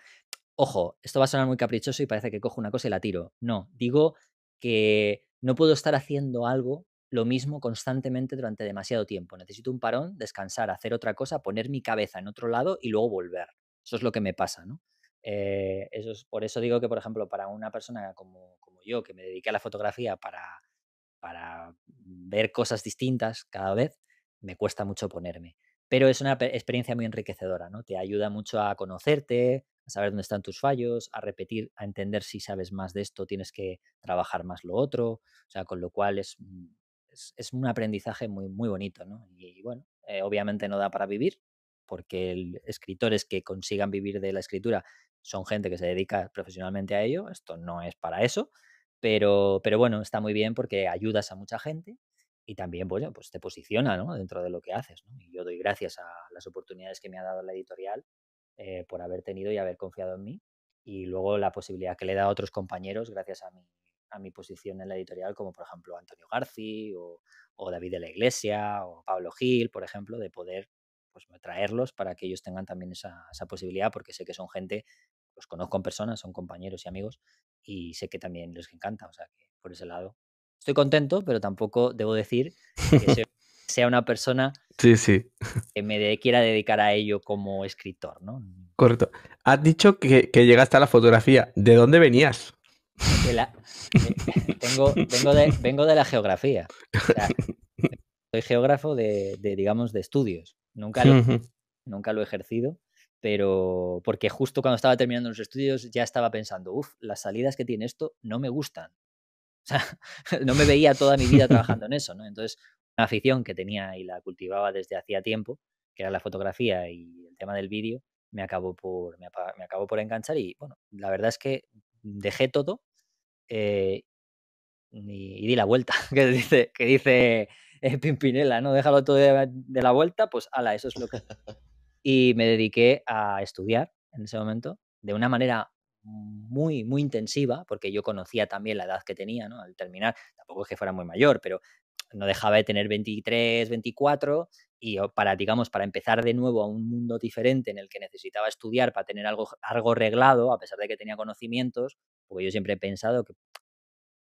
ojo, esto va a sonar muy caprichoso y parece que cojo una cosa y la tiro. No, digo que no puedo estar haciendo algo lo mismo constantemente durante demasiado tiempo. Necesito un parón, descansar, hacer otra cosa, poner mi cabeza en otro lado y luego volver. Eso es lo que me pasa, ¿no? Eh, eso es, por eso digo que, por ejemplo, para una persona como, yo, que me dediqué a la fotografía para ver cosas distintas cada vez, me cuesta mucho ponerme pero es una experiencia muy enriquecedora, ¿no? Te ayuda mucho a conocerte, a saber dónde están tus fallos, a repetir, a entender si sabes más de esto, tienes que trabajar más lo otro, o sea, con lo cual es, mm, un aprendizaje muy, muy bonito, ¿no? Y, bueno, eh, obviamente no da para vivir, porque el, escritores que consigan vivir de la escritura son gente que se dedica profesionalmente a ello, esto no es para eso, pero, pero bueno, está muy bien porque ayudas a mucha gente y también, pues, pues te posiciona dentro de lo que haces. yo doy gracias a las oportunidades que me ha dado la editorial eh, por haber tenido y haber confiado en mí. Y luego la posibilidad que le da a otros compañeros gracias a mi, a mi posición en la editorial, como por ejemplo Antonio Garci o, David de la Iglesia o Pablo Gil, por ejemplo, de poder pues traerlos para que ellos tengan también esa, esa posibilidad, porque sé que son gente, los conozco en personas, son compañeros y amigos, y sé que también les encanta, o sea que por ese lado Estoy contento, pero tampoco debo decir que sea una persona que me quiera dedicar a ello como escritor, ¿no? Correcto. Has dicho que, llegaste a la fotografía. ¿De dónde venías? vengo, de, la geografía. soy geógrafo de, digamos, de estudios. Nunca lo, nunca lo he ejercido, pero porque justo cuando estaba terminando los estudios ya estaba pensando, uff, las salidas que tiene esto no me gustan. no me veía toda mi vida trabajando en eso, ¿no? Entonces, una afición que tenía y la cultivaba desde hacía tiempo, que era la fotografía y el tema del vídeo, me acabó por, me, acabó por enganchar y, bueno, la verdad es que dejé todo eh, y, di la vuelta, que dice, que dice eh, Pimpinela, ¿no? Déjalo todo de, de, la vuelta, pues ala, eso es lo que... Y me dediqué a estudiar en ese momento de una manera muy, muy intensiva, porque yo conocía también la edad que tenía, ¿no? Al terminar, tampoco es que fuera muy mayor, pero no dejaba de tener 23, 24 y para, digamos, para empezar de nuevo a un mundo diferente en el que necesitaba estudiar para tener algo, algo reglado, a pesar de que tenía conocimientos, porque yo siempre he pensado que,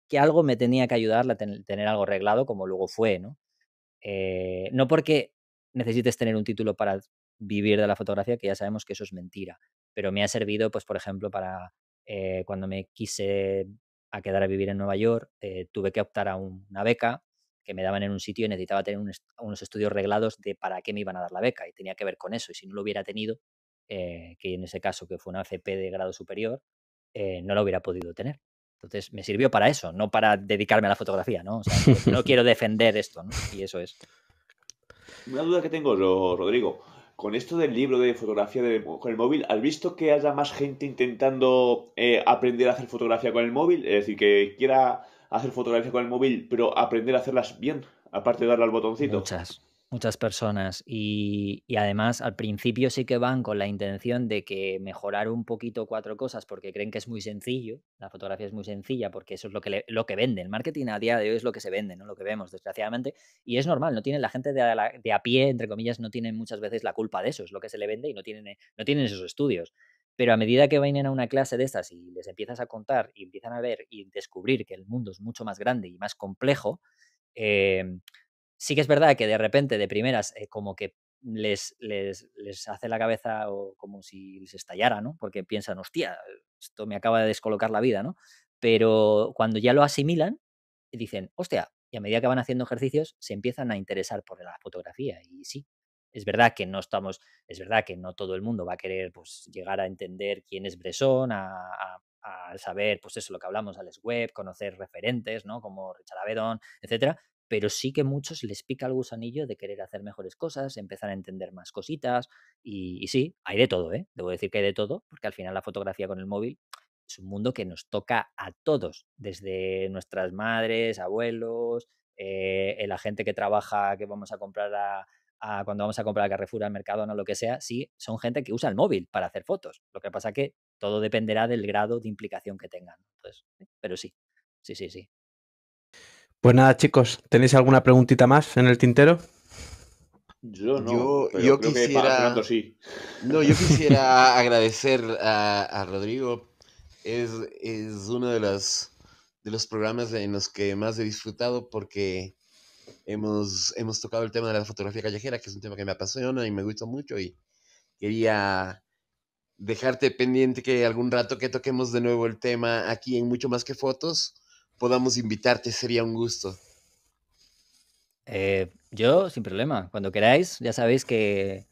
que algo me tenía que ayudar a tener algo reglado, como luego fue, ¿no? Eh, no porque necesites tener un título para vivir de la fotografía, que ya sabemos que eso es mentira, pero me ha servido, pues, por ejemplo, para eh, cuando me quise a quedar a vivir en Nueva York, eh, tuve que optar a una beca que me daban en un sitio y necesitaba tener unos estudios reglados de para qué me iban a dar la beca y tenía que ver con eso. Y si no lo hubiera tenido, eh, que en ese caso que fue una FP de grado superior, no lo hubiera podido tener. Entonces me sirvió para eso, no para dedicarme a la fotografía, ¿no? no quiero defender esto, Y eso es. Una duda que tengo, Rodrigo con esto del libro de fotografía de, con el móvil, ¿has visto que haya más gente intentando eh, aprender a hacer fotografía con el móvil? Es decir, que quiera hacer fotografía con el móvil, pero aprender a hacerlas bien, aparte de darle al botoncito. Muchas, muchas personas y, además al principio sí que van con la intención de que mejorar un poquito cuatro cosas porque creen que es muy sencillo, la fotografía es muy sencilla porque eso es lo que, le, lo que vende, el marketing a día de hoy es lo que se vende, ¿no? lo que vemos desgraciadamente y es normal, no tienen la gente de a, pie, entre comillas, no tienen muchas veces la culpa de eso, es lo que se le vende y no tienen, eh, no tienen esos estudios. Pero a medida que vayan a una clase de estas y les empiezas a contar y empiezan a ver y descubrir que el mundo es mucho más grande y más complejo, eh, Sí que es verdad que de repente, de primeras, eh, como que les, les, hace la cabeza o como si les estallara, ¿no? Porque piensan, hostia, esto me acaba de descolocar la vida, ¿no? Pero cuando ya lo asimilan, dicen, hostia, y a medida que van haciendo ejercicios, se empiezan a interesar por la fotografía. Y sí, es verdad que no estamos, es verdad que no todo el mundo va a querer pues, llegar a entender quién es Bresson, a, saber, pues eso, lo que hablamos, al web conocer referentes, ¿no? Como Richard Avedon, etcétera, pero sí que muchos les pica el gusanillo de querer hacer mejores cosas, empezar a entender más cositas y, sí, hay de todo, ¿eh? Debo decir que hay de todo, porque al final la fotografía con el móvil es un mundo que nos toca a todos, desde nuestras madres, abuelos, eh, eh, la gente que trabaja, que vamos a comprar a, cuando vamos a comprar a Carrefour, al mercado no lo que sea, sí, son gente que usa el móvil para hacer fotos. Lo que pasa que todo dependerá del grado de implicación que tengan. Entonces, pero sí, sí, sí, sí. Pues nada, chicos, ¿tenéis alguna preguntita más en el tintero? Yo no. Yo, quisiera. sí. No, yo quisiera agradecer a, Rodrigo. Es, uno de los, de los programas en los que más he disfrutado porque hemos, hemos tocado el tema de la fotografía callejera, que es un tema que me apasiona y me gusta mucho. Y quería dejarte pendiente que algún rato que toquemos de nuevo el tema aquí en Mucho Más que Fotos podamos invitarte, sería un gusto. Eh, yo, sin problema, cuando queráis, ya sabéis que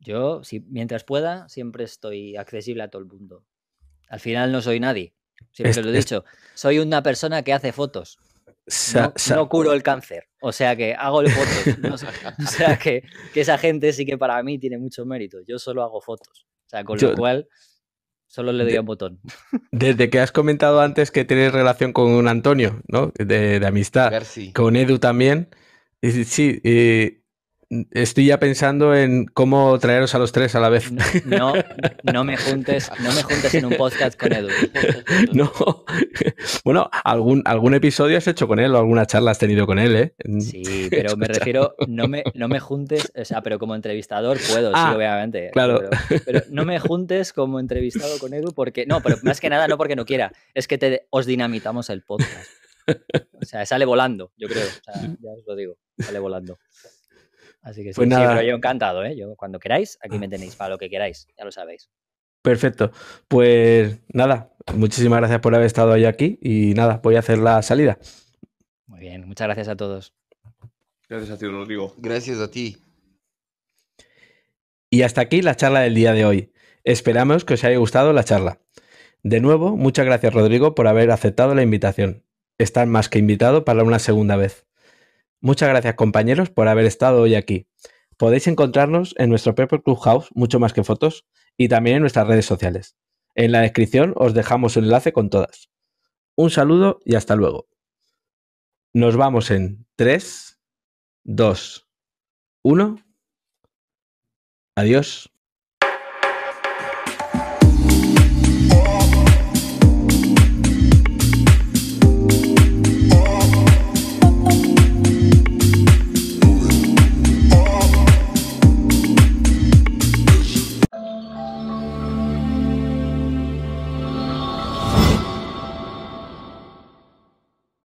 yo, si, mientras pueda, siempre estoy accesible a todo el mundo. Al final no soy nadie, siempre lo he dicho. Soy una persona que hace fotos. no, curo el cáncer, o sea que hago fotos. o sea que, esa gente sí que para mí tiene mucho mérito. Yo solo hago fotos. O sea, con lo cual Solo le doy a un botón. Desde que has comentado antes que tienes relación con un Antonio, ¿no? De, amistad. Con Edu también. Sí, Estoy ya pensando en cómo traeros a los tres a la vez. No, no, me, juntes, no me juntes en un podcast con Edu. Bueno, algún, algún episodio has hecho con él o alguna charla has tenido con él, ¿eh? Sí, pero me refiero, no me, no me juntes, o sea, pero como entrevistador puedo, sí, ah, obviamente. Claro. Pero, no me juntes como entrevistado con Edu porque, no, pero más que nada no porque no quiera, es que os dinamitamos el podcast. O sea, sale volando, yo creo. ya os lo digo, sale volando. Así que pero pues ¿eh? yo encantado, ¿eh? cuando queráis, aquí me tenéis para lo que queráis, ya lo sabéis. Perfecto. Pues nada, muchísimas gracias por haber estado hoy aquí y nada, voy a hacer la salida. Muy bien, muchas gracias a todos. Gracias a ti, Rodrigo. Gracias a ti. Y hasta aquí la charla del día de hoy. Esperamos que os haya gustado la charla. De nuevo, muchas gracias Rodrigo por haber aceptado la invitación. Estás más que invitado para una segunda vez. Muchas gracias compañeros por haber estado hoy aquí. Podéis encontrarnos en nuestro Club Clubhouse, mucho más que fotos, y también en nuestras redes sociales. En la descripción os dejamos un enlace con todas. Un saludo y hasta luego. Nos vamos en 3, 2, 1. Adiós.